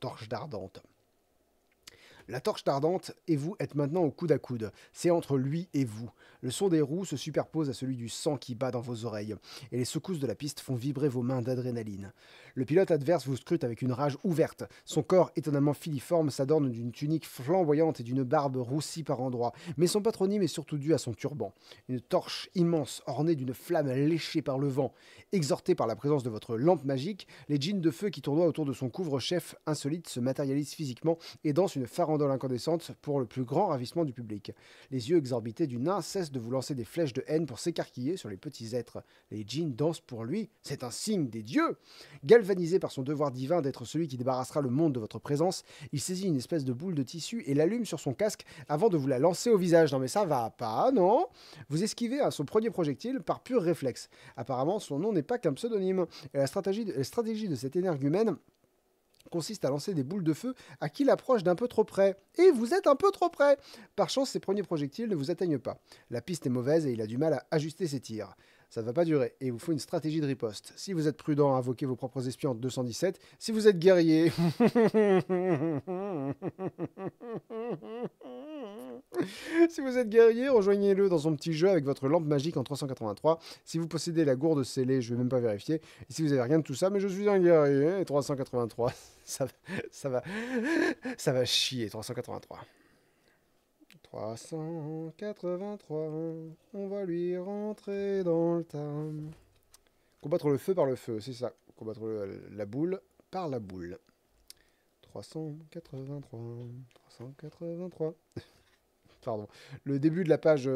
torche d'ardente. La torche d'ardente et vous êtes maintenant au coude à coude. C'est entre lui et vous. Le son des roues se superpose à celui du sang qui bat dans vos oreilles, et les secousses de la piste font vibrer vos mains d'adrénaline. Le pilote adverse vous scrute avec une rage ouverte. Son corps étonnamment filiforme s'adorne d'une tunique flamboyante et d'une barbe roussie par endroits, mais son patronyme est surtout dû à son turban. Une torche immense ornée d'une flamme léchée par le vent. Exhortée par la présence de votre lampe magique, les jeans de feu qui tournoient autour de son couvre-chef insolite se matérialisent physiquement et dansent une farandole incandescente pour le plus grand ravissement du public. Les yeux exorbités du nain de vous lancer des flèches de haine pour s'écarquiller sur les petits êtres. Les jeans dansent pour lui, c'est un signe des dieux. Galvanisé par son devoir divin d'être celui qui débarrassera le monde de votre présence, il saisit une espèce de boule de tissu et l'allume sur son casque avant de vous la lancer au visage. Non mais ça va pas, non Vous esquivez à hein, son premier projectile par pur réflexe. Apparemment, son nom n'est pas qu'un pseudonyme. Et la stratégie de, la stratégie de cet énergumène consiste à lancer des boules de feu à qui l'approche d'un peu trop près. Et vous êtes un peu trop près Par chance, ses premiers projectiles ne vous atteignent pas. La piste est mauvaise et il a du mal à ajuster ses tirs ça ne va pas durer et il vous faut une stratégie de riposte. Si vous êtes prudent, invoquez vos propres espions en 217. Si vous êtes guerrier, si vous êtes guerrier, rejoignez-le dans son petit jeu avec votre lampe magique en 383. Si vous possédez la gourde scellée, je vais même pas vérifier. Et si vous avez rien de tout ça, mais je suis un guerrier 383. ça va, ça va chier 383. 383, on va lui rentrer dans le tas. Combattre le feu par le feu, c'est ça. Combattre la boule par la boule. 383, 383. Pardon. Le début de la page, 300,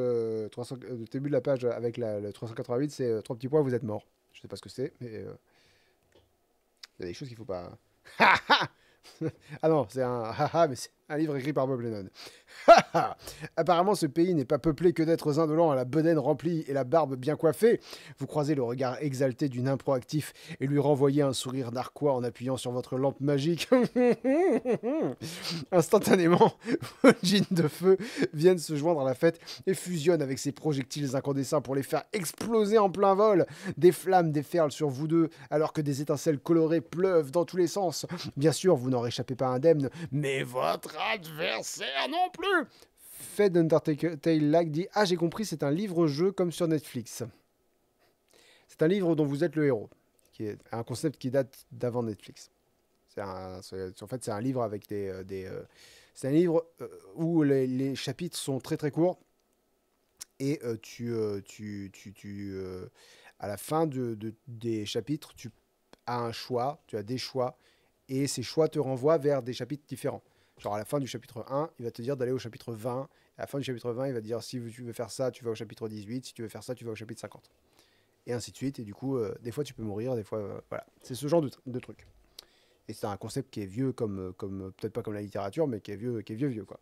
euh, euh, le début de la page avec la, le 388, c'est euh, trois petits points, vous êtes mort. Je sais pas ce que c'est, mais il y a des choses qu'il faut pas. Ah, ah, ah! ah non, c'est un haha, mais c'est un livre écrit par Bob Lennon. Apparemment, ce pays n'est pas peuplé que d'êtres indolents à hein. la bedaine remplie et la barbe bien coiffée. Vous croisez le regard exalté d'une nain proactif et lui renvoyez un sourire narquois en appuyant sur votre lampe magique. Instantanément, vos jeans de feu viennent se joindre à la fête et fusionnent avec ses projectiles incandescents pour les faire exploser en plein vol. Des flammes déferlent sur vous deux alors que des étincelles colorées pleuvent dans tous les sens. Bien sûr, vous n'en réchappez pas indemne, mais votre adversaire non plus. Fed Undertale like dit Ah, j'ai compris, c'est un livre-jeu comme sur Netflix. C'est un livre dont vous êtes le héros, qui est un concept qui date d'avant Netflix. C'est un, en fait, c'est un livre avec des. Euh, des euh, c'est un livre euh, où les, chapitres sont très très courts et tu, tu, tu, tu à la fin de, de, des chapitres, tu as un choix, tu as des choix et ces choix te renvoient vers des chapitres différents. Genre à la fin du chapitre 1, il va te dire d'aller au chapitre 20. À la fin du chapitre 20, il va te dire si tu veux faire ça, tu vas au chapitre 18. Si tu veux faire ça, tu vas au chapitre 50. Et ainsi de suite. Et du coup, euh, des fois tu peux mourir, des fois. Euh, voilà. C'est ce genre de, de truc. Et c'est un concept qui est vieux, comme, euh, comme peut-être pas comme la littérature, mais qui est vieux, qui est vieux, vieux, quoi.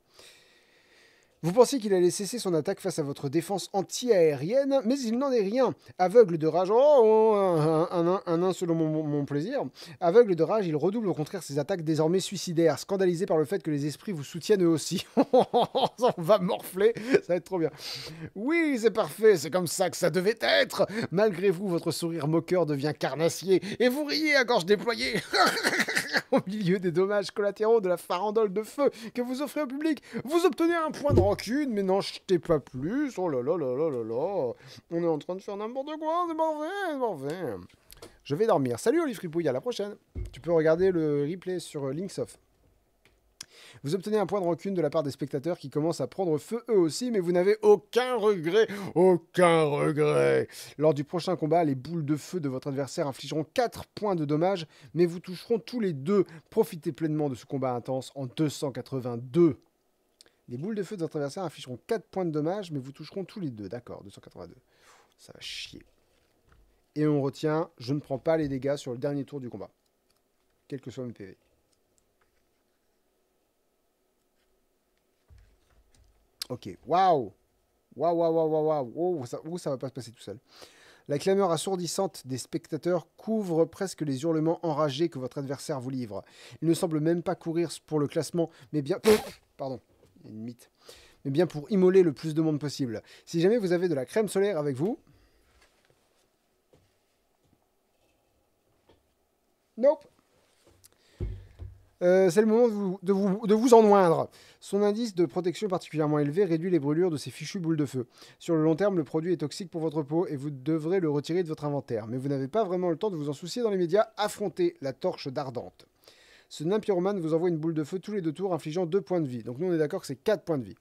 Vous pensez qu'il allait cesser son attaque face à votre défense anti-aérienne, mais il n'en est rien. Aveugle de rage, oh, oh, oh un, selon mon, plaisir. Aveugle de rage, il redouble au contraire ses attaques désormais suicidaires, scandalisé par le fait que les esprits vous soutiennent eux aussi. On va morfler, ça va être trop bien. Oui, c'est parfait, c'est comme ça que ça devait être. Malgré vous, votre sourire moqueur devient carnassier, et vous riez à gorge déployée. Au milieu des dommages collatéraux de la farandole de feu que vous offrez au public, vous obtenez un point de rancune, mais n'en jetez pas plus. Oh là là là là là là. On est en train de faire n'importe quoi, c'est parfait, c'est parfait. Je vais dormir. Salut Olivier Fripouille, à la prochaine. Tu peux regarder le replay sur euh, Linksoft. Vous obtenez un point de rancune de la part des spectateurs qui commencent à prendre feu eux aussi, mais vous n'avez aucun regret, aucun regret. Lors du prochain combat, les boules de feu de votre adversaire infligeront 4 points de dommage, mais vous toucheront tous les deux. Profitez pleinement de ce combat intense en 282. Les boules de feu de votre adversaire afficheront 4 points de dommage, mais vous toucheront tous les deux. D'accord, 282. Ça va chier. Et on retient, je ne prends pas les dégâts sur le dernier tour du combat. Quel que soit mes PV. Ok, waouh Waouh, waouh, waouh, waouh, waouh, oh, ça, oh, ça va pas se passer tout seul. La clameur assourdissante des spectateurs couvre presque les hurlements enragés que votre adversaire vous livre. Il ne semble même pas courir pour le classement, mais bien... Pardon une mythe. Mais bien pour immoler le plus de monde possible. Si jamais vous avez de la crème solaire avec vous. Nope. Euh, c'est le moment de vous, de, vous, en noindre. Son indice de protection particulièrement élevé réduit les brûlures de ces fichues boules de feu. Sur le long terme, le produit est toxique pour votre peau et vous devrez le retirer de votre inventaire. Mais vous n'avez pas vraiment le temps de vous en soucier dans les médias. Affrontez la torche d'ardente. Ce nain vous envoie une boule de feu tous les deux tours, infligeant deux points de vie. Donc nous, on est d'accord que c'est 4 points de vie.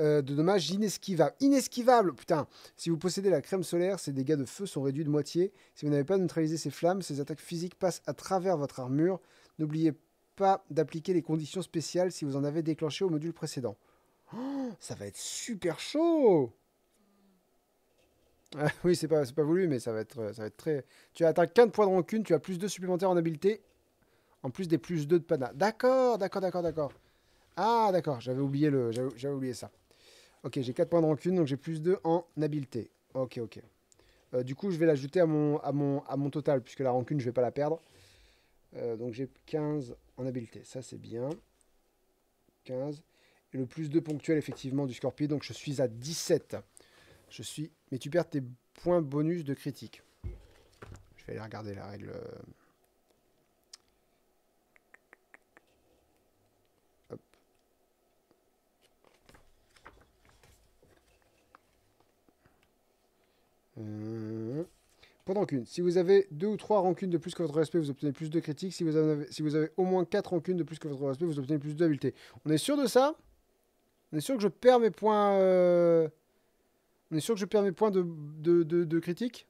Euh, de dommages inesquivables. Inesquivable, putain Si vous possédez la crème solaire, ces dégâts de feu sont réduits de moitié. Si vous n'avez pas neutralisé ces flammes, ces attaques physiques passent à travers votre armure. N'oubliez pas d'appliquer les conditions spéciales si vous en avez déclenché au module précédent. Oh, ça va être super chaud oui, c'est pas, pas voulu, mais ça va, être, ça être très. Tu as atteint 15 points de rancune, tu as plus 2 supplémentaires en habileté, en plus des plus 2 de pana. D'accord, d'accord, d'accord, d'accord. Ah, d'accord, j'avais oublié, oublié ça. Ok, j'ai 4 points de rancune, donc j'ai plus 2 en habileté. Ok, ok. Euh, du coup, je vais l'ajouter à mon, à, à mon total, puisque la rancune, je vais pas la perdre. Euh, donc j'ai 15 en habileté, ça c'est bien. 15. Et le plus 2 ponctuel, effectivement, du Scorpion, donc je suis à 17. Je suis mais tu perds tes points bonus de critique. Je vais aller regarder la règle. Euh. Hop. Euh. Pendant qu'une, si vous avez deux ou trois rancunes de plus que votre respect, vous obtenez plus de critiques. Si vous avez, si vous avez au moins quatre rancunes de plus que votre respect, vous obtenez plus d'habileté. On est sûr de ça On est sûr que je perds mes points... Euh, on est sûr que je perds mes points de, de, de, critique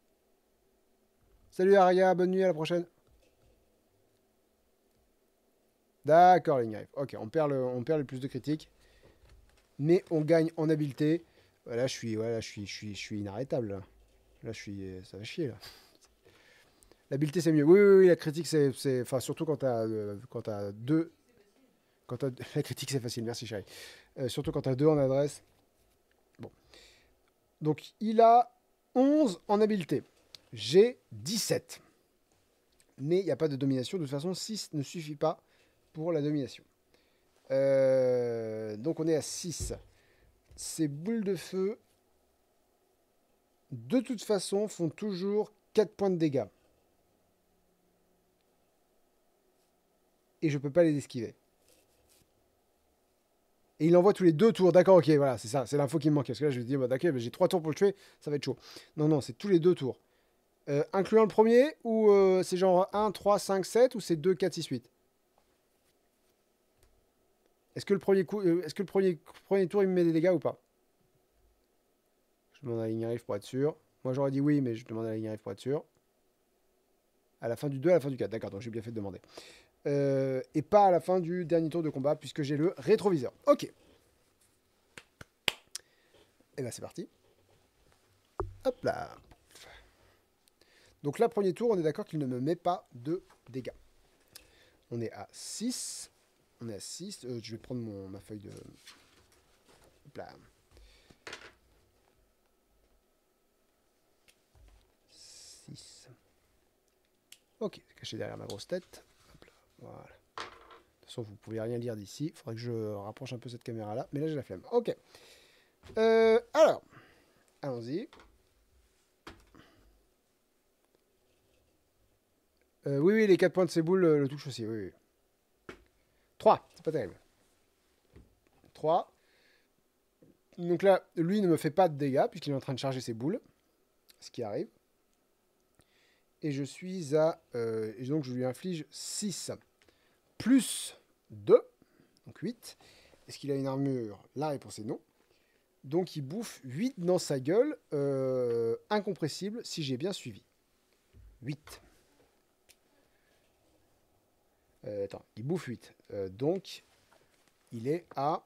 Salut Aria, bonne nuit, à la prochaine. D'accord, Ligne Ok, on perd, le, on perd le plus de critiques. Mais on gagne en habileté. Là, je suis, je suis, je suis, je suis inarrêtable. Là. je suis, ça va chier, là. L'habileté, c'est mieux. Oui, oui, oui, la critique, c'est... Enfin, surtout quand t'as euh, deux... Quand La critique, c'est facile, merci chérie. Euh, surtout quand t'as deux en adresse. Donc il a 11 en habileté. J'ai 17. Mais il n'y a pas de domination. De toute façon, 6 ne suffit pas pour la domination. Euh, donc on est à 6. Ces boules de feu, de toute façon, font toujours 4 points de dégâts. Et je ne peux pas les esquiver et il envoie tous les deux tours. D'accord, ok, voilà, c'est ça, c'est l'info qui me manquait. Parce que là, je me dis, bah, d'accord, j'ai trois tours pour le tuer, ça va être chaud. Non, non, c'est tous les deux tours. Euh, incluant le premier, ou euh, c'est genre 1, 3, 5, 7, ou c'est 2, 4, 6, 8 Est-ce que le, premier, coup, euh, est -ce que le premier, premier tour, il me met des dégâts ou pas Je demande à la arrive pour être sûr. Moi, j'aurais dit oui, mais je demande à la ligne arrive pour être sûr. À la fin du 2, à la fin du 4. D'accord, donc j'ai bien fait de demander. Euh, et pas à la fin du dernier tour de combat puisque j'ai le rétroviseur. Ok. Et bien c'est parti. Hop là. Donc là, premier tour, on est d'accord qu'il ne me met pas de dégâts. On est à 6. On est à 6. Euh, je vais prendre ma feuille de... Hop là. 6. Ok, caché derrière ma grosse tête. Voilà. De toute façon, vous pouvez rien lire d'ici. Il faudrait que je rapproche un peu cette caméra-là. Mais là, j'ai la flemme. Ok. Euh, alors, allons-y. Euh, oui, oui, les quatre points de ses boules, euh, le, touchent touche aussi. Oui, oui. 3, c'est pas terrible. 3. Donc là, lui ne me fait pas de dégâts puisqu'il est en train de charger ses boules. Ce qui arrive. Et je suis à... et donc je lui inflige 6 plus 2, donc 8. Est-ce qu'il a une armure La réponse est non. Donc il bouffe 8 dans sa gueule, euh, incompressible, si j'ai bien suivi. 8. Euh, attends, il bouffe 8. Euh, donc, il est à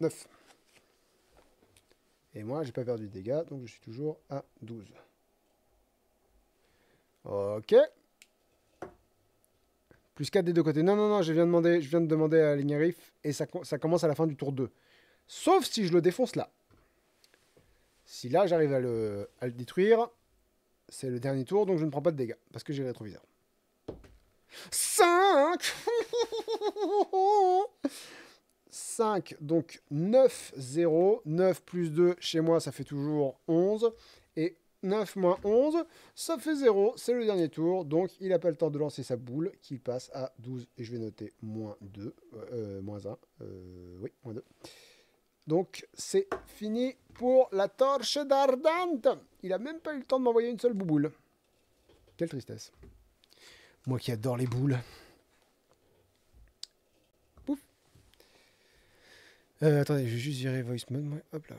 9. Et moi, j'ai pas perdu de dégâts, donc je suis toujours à 12. Ok. Plus 4 des deux côtés. Non, non, non, je viens de demander, je viens de demander à Lignarif et ça, ça commence à la fin du tour 2. Sauf si je le défonce là. Si là, j'arrive à le, à détruire, c'est le dernier tour, donc je ne prends pas de dégâts, parce que j'ai rétroviseur. 5 5, donc 9, 0, 9 plus 2, chez moi ça fait toujours 11, 9 moins 11, ça fait 0, c'est le dernier tour, donc il n'a pas le temps de lancer sa boule, qui passe à 12, et je vais noter moins 2, euh, euh, moins 1, euh, oui, moins 2. Donc c'est fini pour la torche d'Ardente Il a même pas eu le temps de m'envoyer une seule bouboule. Quelle tristesse. Moi qui adore les boules. Pouf. Euh, attendez, je vais juste virer voice mode. Hop là.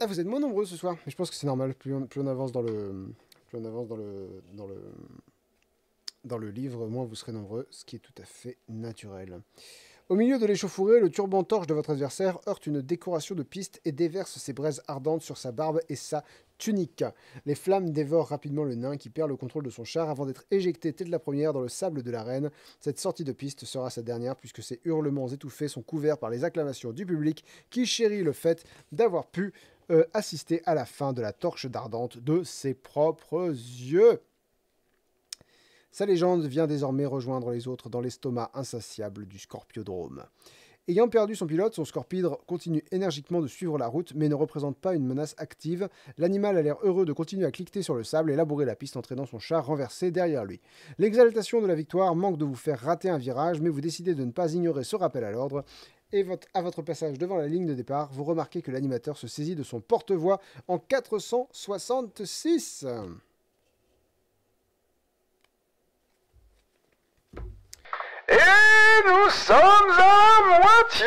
Ah, vous êtes moins nombreux ce soir, mais je pense que c'est normal. Plus on, plus on, avance dans le, dans le, dans le, dans le livre, moins vous serez nombreux, ce qui est tout à fait naturel. Au milieu de l'échauffourée, le turban torche de votre adversaire heurte une décoration de piste et déverse ses braises ardentes sur sa barbe et sa tunique. Les flammes dévorent rapidement le nain qui perd le contrôle de son char avant d'être éjecté tête la première dans le sable de l'arène. Cette sortie de piste sera sa dernière puisque ses hurlements étouffés sont couverts par les acclamations du public qui chérit le fait d'avoir pu euh, assister à la fin de la torche d'ardente de ses propres yeux. Sa légende vient désormais rejoindre les autres dans l'estomac insatiable du Scorpiodrome. Ayant perdu son pilote, son scorpidre continue énergiquement de suivre la route, mais ne représente pas une menace active. L'animal a l'air heureux de continuer à cliqueter sur le sable et labourer la piste, entraînant son char renversé derrière lui. L'exaltation de la victoire manque de vous faire rater un virage, mais vous décidez de ne pas ignorer ce rappel à l'ordre et à votre passage devant la ligne de départ, vous remarquez que l'animateur se saisit de son porte-voix en 466. Et nous sommes à moitié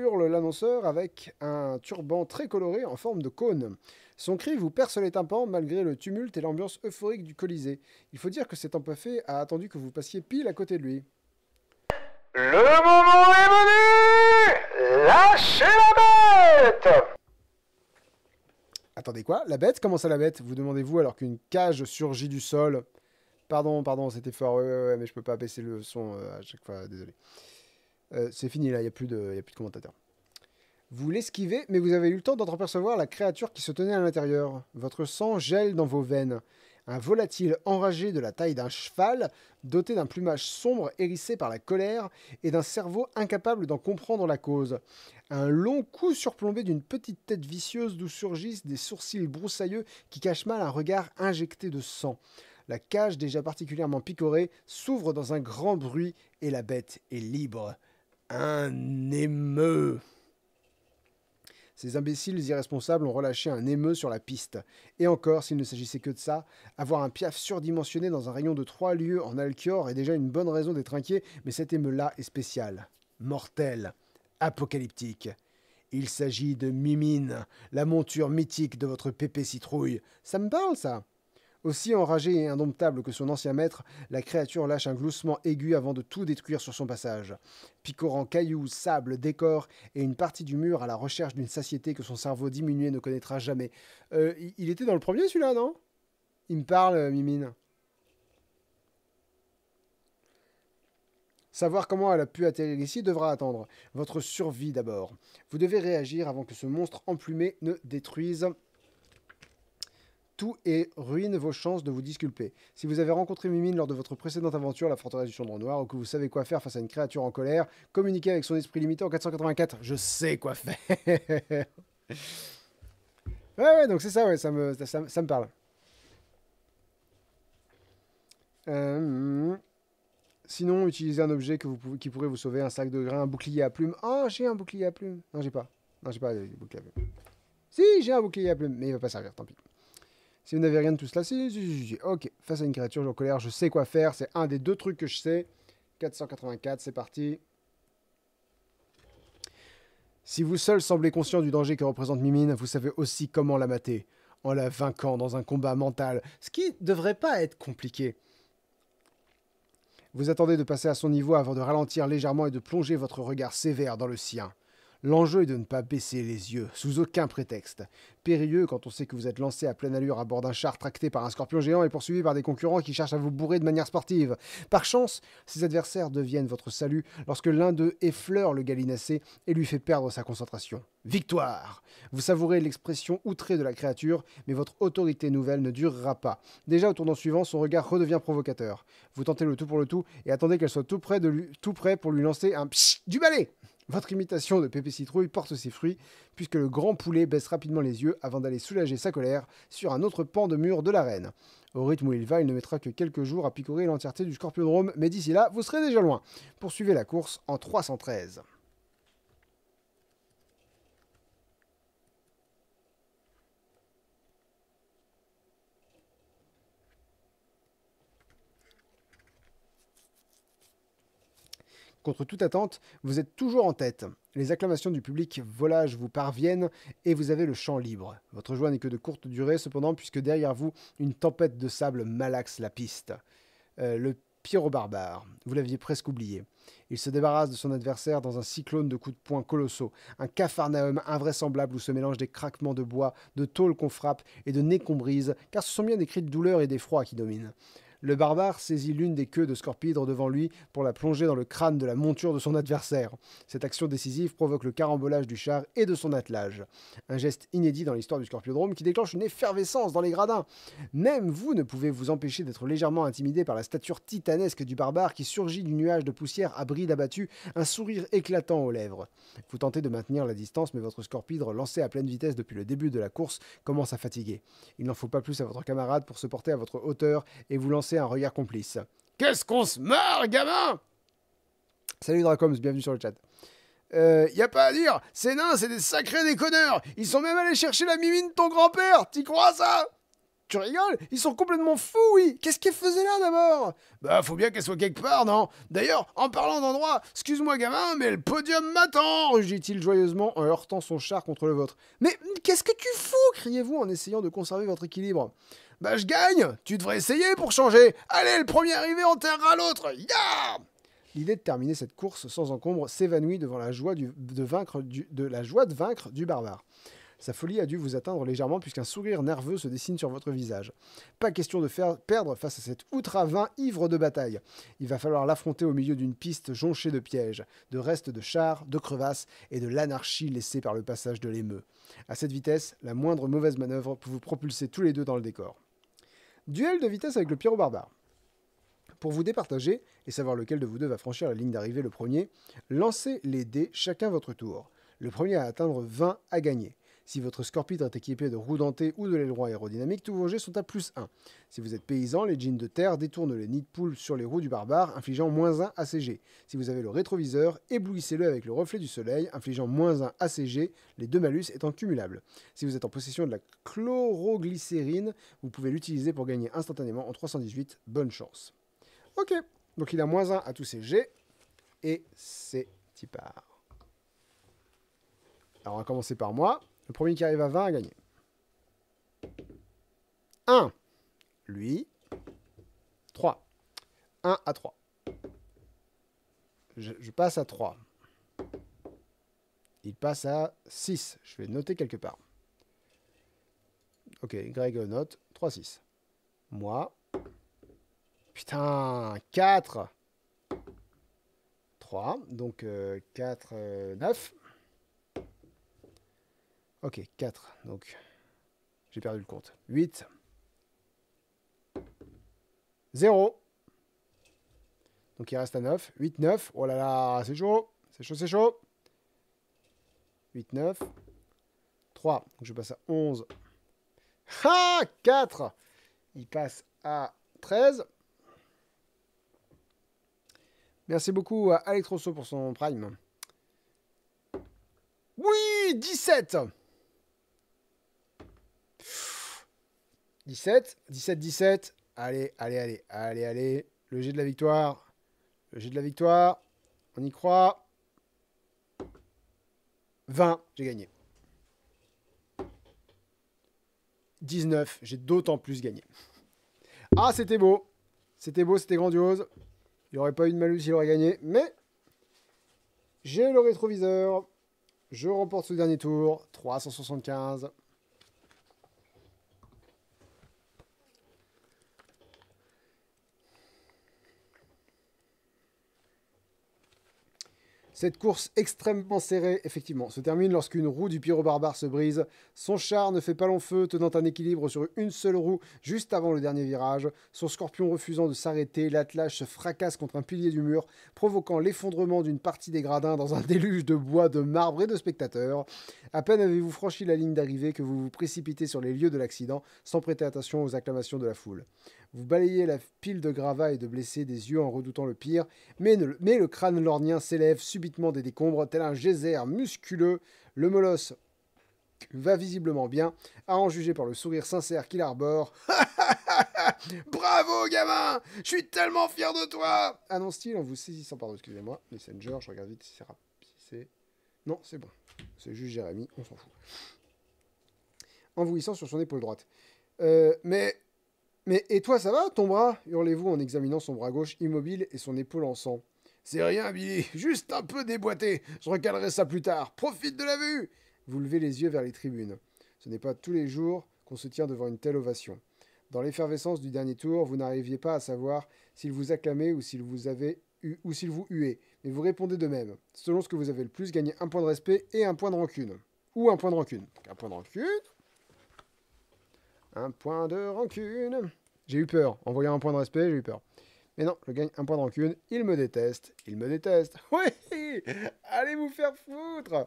hurle l'annonceur avec un turban très coloré en forme de cône. Son cri vous perce les tympans malgré le tumulte et l'ambiance euphorique du Colisée. Il faut dire que cet empaffé a attendu que vous passiez pile à côté de lui. Le moment est venu Lâchez la bête Attendez quoi La bête Comment ça la bête Vous demandez-vous alors qu'une cage surgit du sol Pardon, pardon, c'était fort, mais je peux pas baisser le son euh, à chaque fois, désolé. Euh, c'est fini là, il n'y a, plus de, y a plus de commentateurs. Vous l'esquivez, mais vous avez eu le temps d'entrepercevoir la créature qui se tenait à l'intérieur. Votre sang gèle dans vos veines un volatile enragé de la taille d'un cheval, doté d'un plumage sombre hérissé par la colère et d'un cerveau incapable d'en comprendre la cause. Un long cou surplombé d'une petite tête vicieuse d'où surgissent des sourcils broussailleux qui cachent mal un regard injecté de sang. La cage déjà particulièrement picorée s'ouvre dans un grand bruit et la bête est libre. Un émeu. Ces imbéciles irresponsables ont relâché un émeu sur la piste. Et encore, s'il ne s'agissait que de ça, avoir un piaf surdimensionné dans un rayon de trois lieues en Alchior est déjà une bonne raison d'être inquiet, mais cet émeu-là est spécial. Mortel. Apocalyptique. Il s'agit de Mimine, la monture mythique de votre pépé citrouille. Ça me parle, ça aussi enragé et indomptable que son ancien maître, la créature lâche un gloussement aigu avant de tout détruire sur son passage, picorant cailloux, sable, décor et une partie du mur à la recherche d'une satiété que son cerveau diminué ne connaîtra jamais. Euh, il était dans le premier celui-là, non Il me parle, euh, Mimine. Savoir comment elle a pu atterrir ici devra attendre. Votre survie d'abord. Vous devez réagir avant que ce monstre emplumé ne détruise tout et ruine vos chances de vous disculper. Si vous avez rencontré Mimine lors de votre précédente aventure, la forteresse du Chandre noir, ou que vous savez quoi faire face à une créature en colère, communiquez avec son esprit limité en 484. Je sais quoi faire. ouais, ouais, donc c'est ça, ouais, ça me, ça, me parle. Euh, sinon, utilisez un objet qui pourrait vous sauver, un sac de grains, un bouclier à plumes. Oh, j'ai un bouclier à plumes. Non, j'ai pas. Non, j'ai pas de bouclier à plumes. Si, j'ai un bouclier à plumes, mais il va pas servir, tant pis. Si vous n'avez rien de tout cela, si, si, si, ok, face à une créature en colère, je sais quoi faire, c'est un des deux trucs que je sais. 484, c'est parti. Si vous seul semblez conscient du danger que représente Mimine, vous savez aussi comment la mater, en la vainquant dans un combat mental, ce qui ne devrait pas être compliqué. Vous attendez de passer à son niveau avant de ralentir légèrement et de plonger votre regard sévère dans le sien. L'enjeu est de ne pas baisser les yeux, sous aucun prétexte. Périlleux quand on sait que vous êtes lancé à pleine allure à bord d'un char tracté par un scorpion géant et poursuivi par des concurrents qui cherchent à vous bourrer de manière sportive. Par chance, ces adversaires deviennent votre salut lorsque l'un d'eux effleure le gallinacé et lui fait perdre sa concentration. Victoire Vous savourez l'expression outrée de la créature, mais votre autorité nouvelle ne durera pas. Déjà au tournant suivant, son regard redevient provocateur. Vous tentez le tout pour le tout et attendez qu'elle soit tout près, de lui, tout près pour lui lancer un pshh » du balai votre imitation de Pépé Citrouille porte ses fruits, puisque le grand poulet baisse rapidement les yeux avant d'aller soulager sa colère sur un autre pan de mur de l'arène. Au rythme où il va, il ne mettra que quelques jours à picorer l'entièreté du Scorpion Rome, mais d'ici là, vous serez déjà loin. Poursuivez la course en 313. Contre toute attente, vous êtes toujours en tête. Les acclamations du public volage vous parviennent et vous avez le champ libre. Votre joie n'est que de courte durée cependant puisque derrière vous, une tempête de sable malaxe la piste. Euh, le Pierrot barbare, vous l'aviez presque oublié. Il se débarrasse de son adversaire dans un cyclone de coups de poing colossaux, un capharnaüm invraisemblable où se mélangent des craquements de bois, de tôles qu'on frappe et de nez qu'on brise, car ce sont bien des cris de douleur et d'effroi qui dominent. Le barbare saisit l'une des queues de Scorpidre devant lui pour la plonger dans le crâne de la monture de son adversaire. Cette action décisive provoque le carambolage du char et de son attelage. Un geste inédit dans l'histoire du Scorpiodrome qui déclenche une effervescence dans les gradins. Même vous ne pouvez vous empêcher d'être légèrement intimidé par la stature titanesque du barbare qui surgit du nuage de poussière à bride abattue, un sourire éclatant aux lèvres. Vous tentez de maintenir la distance, mais votre Scorpidre, lancé à pleine vitesse depuis le début de la course, commence à fatiguer. Il n'en faut pas plus à votre camarade pour se porter à votre hauteur et vous lancer un regard complice. Qu'est-ce qu'on se marre, gamin Salut Dracoms, bienvenue sur le chat. Euh, y a pas à dire, ces nains, c'est des sacrés déconneurs. Ils sont même allés chercher la mimine de ton grand-père, t'y crois ça tu rigoles Ils sont complètement fous, oui Qu'est-ce qu'elle faisait là d'abord Bah, faut bien qu'elle soit quelque part, non D'ailleurs, en parlant d'endroit, excuse-moi gamin, mais le podium m'attend rugit-il joyeusement en heurtant son char contre le vôtre. Mais qu'est-ce que tu fous criez-vous en essayant de conserver votre équilibre. Bah, je gagne Tu devrais essayer pour changer Allez, le premier arrivé enterrera l'autre Ya L'idée de terminer cette course sans encombre s'évanouit devant la joie de la joie de vaincre du barbare. Sa folie a dû vous atteindre légèrement puisqu'un sourire nerveux se dessine sur votre visage. Pas question de faire perdre face à cet outre vin ivre de bataille. Il va falloir l'affronter au milieu d'une piste jonchée de pièges, de restes de chars, de crevasses et de l'anarchie laissée par le passage de l'émeu. À cette vitesse, la moindre mauvaise manœuvre peut vous propulser tous les deux dans le décor. Duel de vitesse avec le pyro barbare. Pour vous départager et savoir lequel de vous deux va franchir la ligne d'arrivée le premier, lancez les dés chacun votre tour. Le premier à atteindre 20 a gagné. Si votre scorpitre est équipé de roues dentées ou de l'aileron aérodynamique, tous vos jets sont à plus 1. Si vous êtes paysan, les jeans de terre détournent les nids de poules sur les roues du barbare, infligeant moins 1 à ses Si vous avez le rétroviseur, éblouissez-le avec le reflet du soleil, infligeant moins 1 à les deux malus étant cumulables. Si vous êtes en possession de la chloroglycérine, vous pouvez l'utiliser pour gagner instantanément en 318. Bonne chance. Ok, donc il a moins 1 à tous ses jets, et c'est part. Alors on va commencer par moi. Le premier qui arrive à 20 a gagné. 1. Lui. 3. 1 à 3. Je, passe à 3. Il passe à 6. Je vais noter quelque part. Ok, Greg note 3, 6. Moi. Putain, 4. 3. Donc 4, euh, 9. Ok, 4. Donc, j'ai perdu le compte. 8. 0. Donc, il reste à 9. 8, 9. Oh là là, c'est chaud. C'est chaud, c'est chaud. 8, 9. 3. Donc, je passe à 11. Ah 4. Il passe à 13. Merci beaucoup à Electroso pour son prime. Oui 17 17. 17, 17. Allez, allez, allez, allez, allez. Le jet de la victoire. Le jet de la victoire. On y croit. 20, j'ai gagné. 19, j'ai d'autant plus gagné. Ah, c'était beau. C'était beau, c'était grandiose. Il aurait pas eu de malus, il aurait gagné. Mais j'ai le rétroviseur. Je remporte ce dernier tour. 375. Cette course extrêmement serrée, effectivement, se termine lorsqu'une roue du pyro-barbare se brise. Son char ne fait pas long feu, tenant un équilibre sur une seule roue juste avant le dernier virage. Son scorpion refusant de s'arrêter, l'attelage se fracasse contre un pilier du mur, provoquant l'effondrement d'une partie des gradins dans un déluge de bois, de marbre et de spectateurs. À peine avez-vous franchi la ligne d'arrivée que vous vous précipitez sur les lieux de l'accident sans prêter attention aux acclamations de la foule. Vous balayez la pile de gravats et de blessés des yeux en redoutant le pire, mais, mais le crâne lornien s'élève subitement des décombres, tel un geyser musculeux. Le molosse va visiblement bien, à en juger par le sourire sincère qu'il arbore. Bravo, gamin Je suis tellement fier de toi annonce-t-il en vous saisissant. Pardon, excusez-moi, Messenger, je regarde vite si c'est. Non, c'est bon. C'est juste Jérémy, on s'en fout. En vous hissant sur son épaule droite. Euh, mais mais et toi, ça va, ton bras hurlez-vous en examinant son bras gauche immobile et son épaule en sang. C'est rien, Billy, juste un peu déboîté. Je recalerai ça plus tard. Profite de la vue Vous levez les yeux vers les tribunes. Ce n'est pas tous les jours qu'on se tient devant une telle ovation. Dans l'effervescence du dernier tour, vous n'arriviez pas à savoir s'il vous acclamait ou s'il vous avait ou s'il vous huait, mais vous répondez de même. Selon ce que vous avez le plus, gagnez un point de respect et un point de rancune. Ou un point de rancune. Un point de rancune. Un point de rancune. J'ai eu peur. En voyant un point de respect, j'ai eu peur. Mais non, je gagne un point de rancune. Il me déteste. Il me déteste. Oui Allez vous faire foutre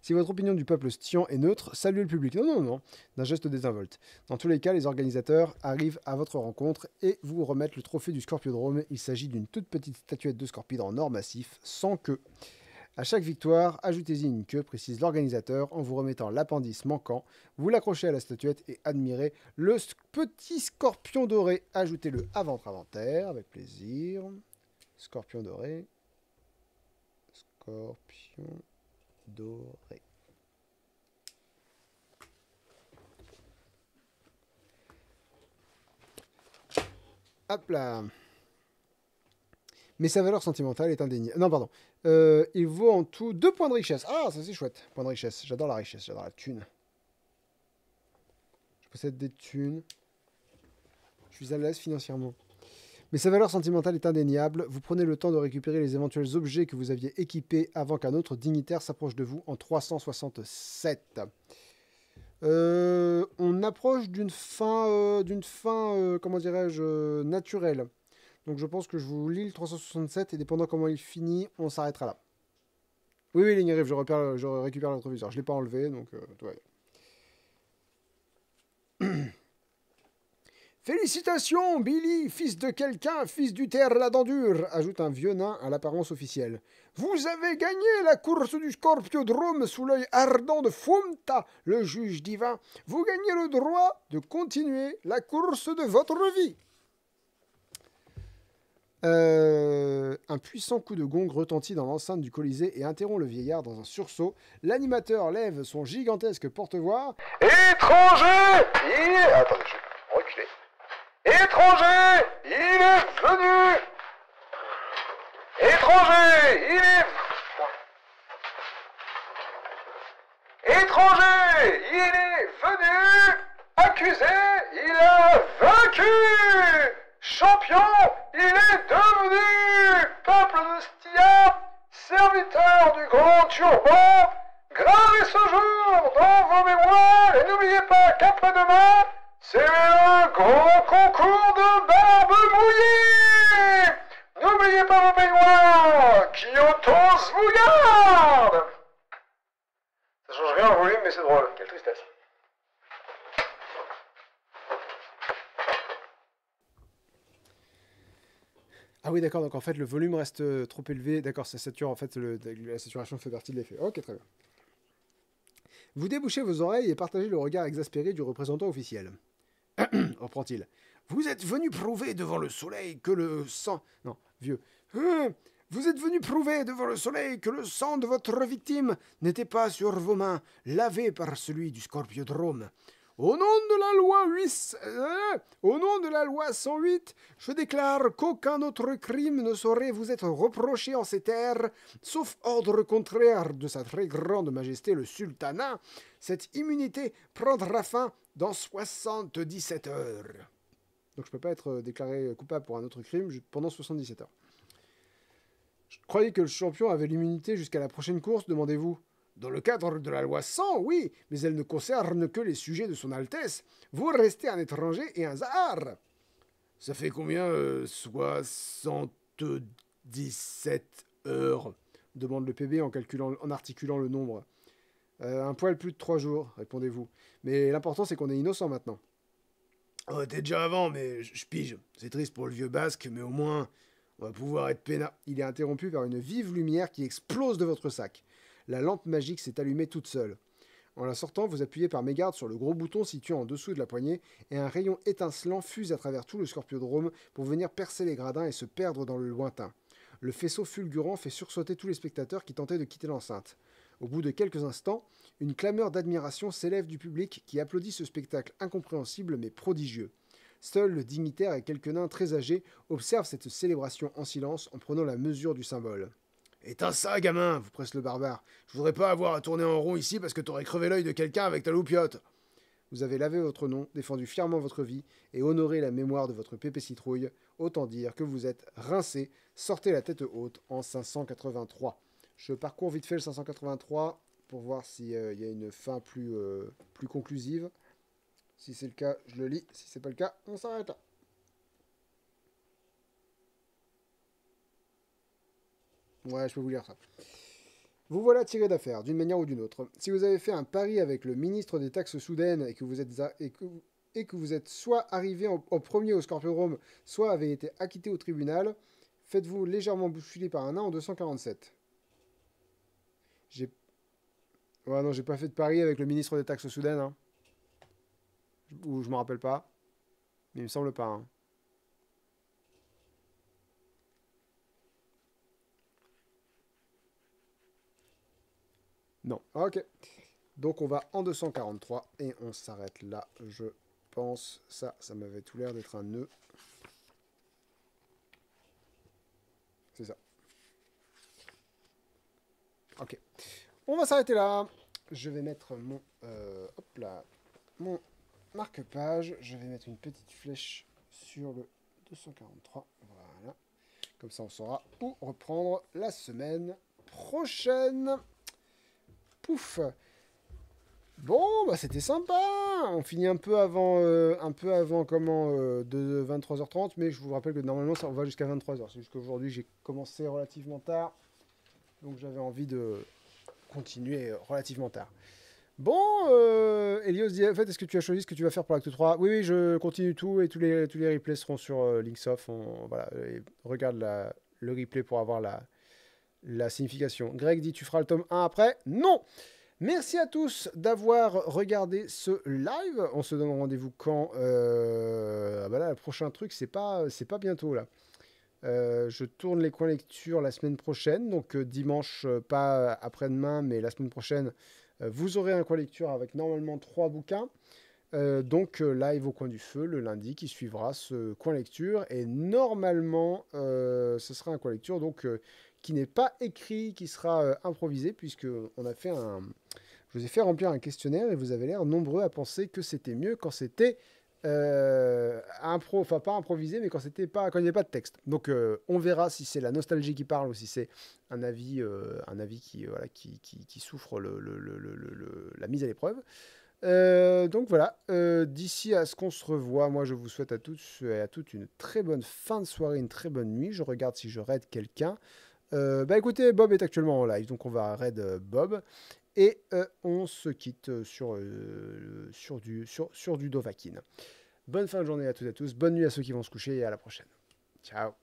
Si votre opinion du peuple stiant est neutre, saluez le public. Non, non, non, d'un geste désinvolte. Dans tous les cas, les organisateurs arrivent à votre rencontre et vous remettent le trophée du Scorpiodrome. Il s'agit d'une toute petite statuette de Scorpion en or massif, sans queue. À chaque victoire, ajoutez-y une queue, précise l'organisateur, en vous remettant l'appendice manquant. Vous l'accrochez à la statuette et admirez le petit scorpion doré. Ajoutez-le à votre inventaire, avec plaisir. Scorpion doré. Scorpion doré. Hop là. Mais sa valeur sentimentale est indéniable. Non, pardon. Euh, il vaut en tout deux points de richesse. Ah, ça c'est chouette. Point de richesse. J'adore la richesse. J'adore la thune. Je possède des thunes. Je suis à l'aise financièrement. Mais sa valeur sentimentale est indéniable. Vous prenez le temps de récupérer les éventuels objets que vous aviez équipés avant qu'un autre dignitaire s'approche de vous en 367. Euh, on approche d'une fin, euh, d'une fin, comment dirais-je, naturelle. Donc je pense que je vous lis le 367 et dépendant comment il finit, on s'arrêtera là. Oui, oui, ligne je, récupère l'introviseur. Je ne l'ai pas enlevé, donc euh, Félicitations, Billy, fils de quelqu'un, fils du terre la dent ajoute un vieux nain à l'apparence officielle. Vous avez gagné la course du Scorpiodrome sous l'œil ardent de Fumta, le juge divin. Vous gagnez le droit de continuer la course de votre vie. Euh, un puissant coup de gong retentit dans l'enceinte du Colisée et interrompt le vieillard dans un sursaut. L'animateur lève son gigantesque porte-voix. Étranger il... Attendez, je Étranger Il est venu Étranger Il est... Étranger Il est venu Accusé Il a vaincu Champion, il est devenu peuple de Stia, serviteur du grand turban. Gravez ce jour dans vos mémoires et n'oubliez pas qu'après-demain, c'est le grand concours de barbe mouillée. N'oubliez pas vos qui Qui se vous garde Ça change rien au volume, mais c'est drôle. Quelle tristesse. Ah oui, d'accord, donc en fait le volume reste euh, trop élevé, d'accord, ça sature, en fait la saturation fait partie de l'effet. Ok, très bien. Vous débouchez vos oreilles et partagez le regard exaspéré du représentant officiel. reprend-il. Vous êtes venu prouver devant le soleil que le sang. Non, vieux. Hein? Vous êtes venu prouver devant le soleil que le sang de votre victime n'était pas sur vos mains, lavé par celui du scorpiodrome. Au nom de la loi 8, euh, au nom de la loi 108, je déclare qu'aucun autre crime ne saurait vous être reproché en ces terres, sauf ordre contraire de sa très grande majesté le sultanat. Cette immunité prendra fin dans 77 heures. Donc je ne peux pas être euh, déclaré coupable pour un autre crime pendant 77 heures. Je croyais que le champion avait l'immunité jusqu'à la prochaine course, demandez-vous. Dans le cadre de la loi 100, oui, mais elle ne concerne que les sujets de son Altesse. Vous restez un étranger et un zahar. Ça fait combien euh, Soixante-dix-sept heures demande le PB en, calculant, en articulant le nombre. Euh, un poil plus de trois jours, répondez-vous. Mais l'important, c'est qu'on est innocent maintenant. Oh, t'es déjà avant, mais je pige. C'est triste pour le vieux basque, mais au moins, on va pouvoir être pénal. Il est interrompu par une vive lumière qui explose de votre sac la lampe magique s'est allumée toute seule. En la sortant, vous appuyez par mégarde sur le gros bouton situé en dessous de la poignée et un rayon étincelant fuse à travers tout le scorpiodrome pour venir percer les gradins et se perdre dans le lointain. Le faisceau fulgurant fait sursauter tous les spectateurs qui tentaient de quitter l'enceinte. Au bout de quelques instants, une clameur d'admiration s'élève du public qui applaudit ce spectacle incompréhensible mais prodigieux. Seuls le dignitaire et quelques nains très âgés observent cette célébration en silence en prenant la mesure du symbole. Éteins ça, gamin vous presse le barbare. Je voudrais pas avoir à tourner en rond ici parce que t'aurais crevé l'œil de quelqu'un avec ta loupiote. Vous avez lavé votre nom, défendu fièrement votre vie et honoré la mémoire de votre pépé citrouille. Autant dire que vous êtes rincé, sortez la tête haute en 583. Je parcours vite fait le 583 pour voir s'il euh, y a une fin plus, euh, plus conclusive. Si c'est le cas, je le lis. Si c'est pas le cas, on s'arrête. Ouais, je peux vous lire ça. Vous voilà tiré d'affaire, d'une manière ou d'une autre. Si vous avez fait un pari avec le ministre des Taxes soudaines et que vous êtes, et que, vous êtes soit arrivé en, premier au Scorpion soit avez été acquitté au tribunal, faites-vous légèrement bousculer par un an en 247. J'ai. Ouais, non, j'ai pas fait de pari avec le ministre des Taxes soudaines. Hein. Ou je me rappelle pas. Mais il me semble pas. Hein. Non. Ok. Donc on va en 243 et on s'arrête là, je pense. Ça, ça m'avait tout l'air d'être un nœud. C'est ça. Ok. On va s'arrêter là. Je vais mettre mon... Euh, là. Mon marque-page. Je vais mettre une petite flèche sur le 243. Voilà. Comme ça, on saura où reprendre la semaine prochaine. Pouf Bon, bah c'était sympa. On finit un peu avant, euh, un peu avant comment euh, de 23h30, mais je vous rappelle que normalement ça va jusqu'à 23h. C'est juste qu'aujourd'hui j'ai commencé relativement tard, donc j'avais envie de continuer euh, relativement tard. Bon, euh, Elios dit en fait, est-ce que tu as choisi ce que tu vas faire pour l'acte 3 Oui, oui, je continue tout et tous les, tous les replays seront sur Linksoft. voilà, regarde le replay pour avoir la, la signification. Greg dit tu feras le tome 1 après Non Merci à tous d'avoir regardé ce live. On se donne rendez-vous quand euh, Ah bah là, le prochain truc, c'est pas, c'est pas bientôt là. Euh, je tourne les coins lecture la semaine prochaine, donc euh, dimanche, pas après-demain, mais la semaine prochaine, vous aurez un coin lecture avec normalement trois bouquins. donc live au coin du feu le lundi qui suivra ce coin lecture et normalement ce sera un coin lecture donc qui n'est pas écrit, qui sera euh, improvisé, puisque on a fait un... Je vous ai fait remplir un questionnaire et vous avez l'air nombreux à penser que c'était mieux quand c'était euh, impro, enfin pas improvisé, mais quand c'était pas, quand il n'y avait pas de texte. Donc euh, on verra si c'est la nostalgie qui parle ou si c'est un avis, un avis qui, voilà, qui, souffre la mise à l'épreuve. donc voilà, d'ici à ce qu'on se revoit, moi je vous souhaite à tous et à toutes une très bonne fin de soirée, une très bonne nuit. Je regarde si je raide quelqu'un. Euh, bah écoutez, Bob est actuellement en live, donc on va raid euh, Bob. Et euh, on se quitte sur, sur, du, sur, sur du Dovakin. Bonne fin de journée à toutes et à tous. Bonne nuit à ceux qui vont se coucher et à la prochaine. Ciao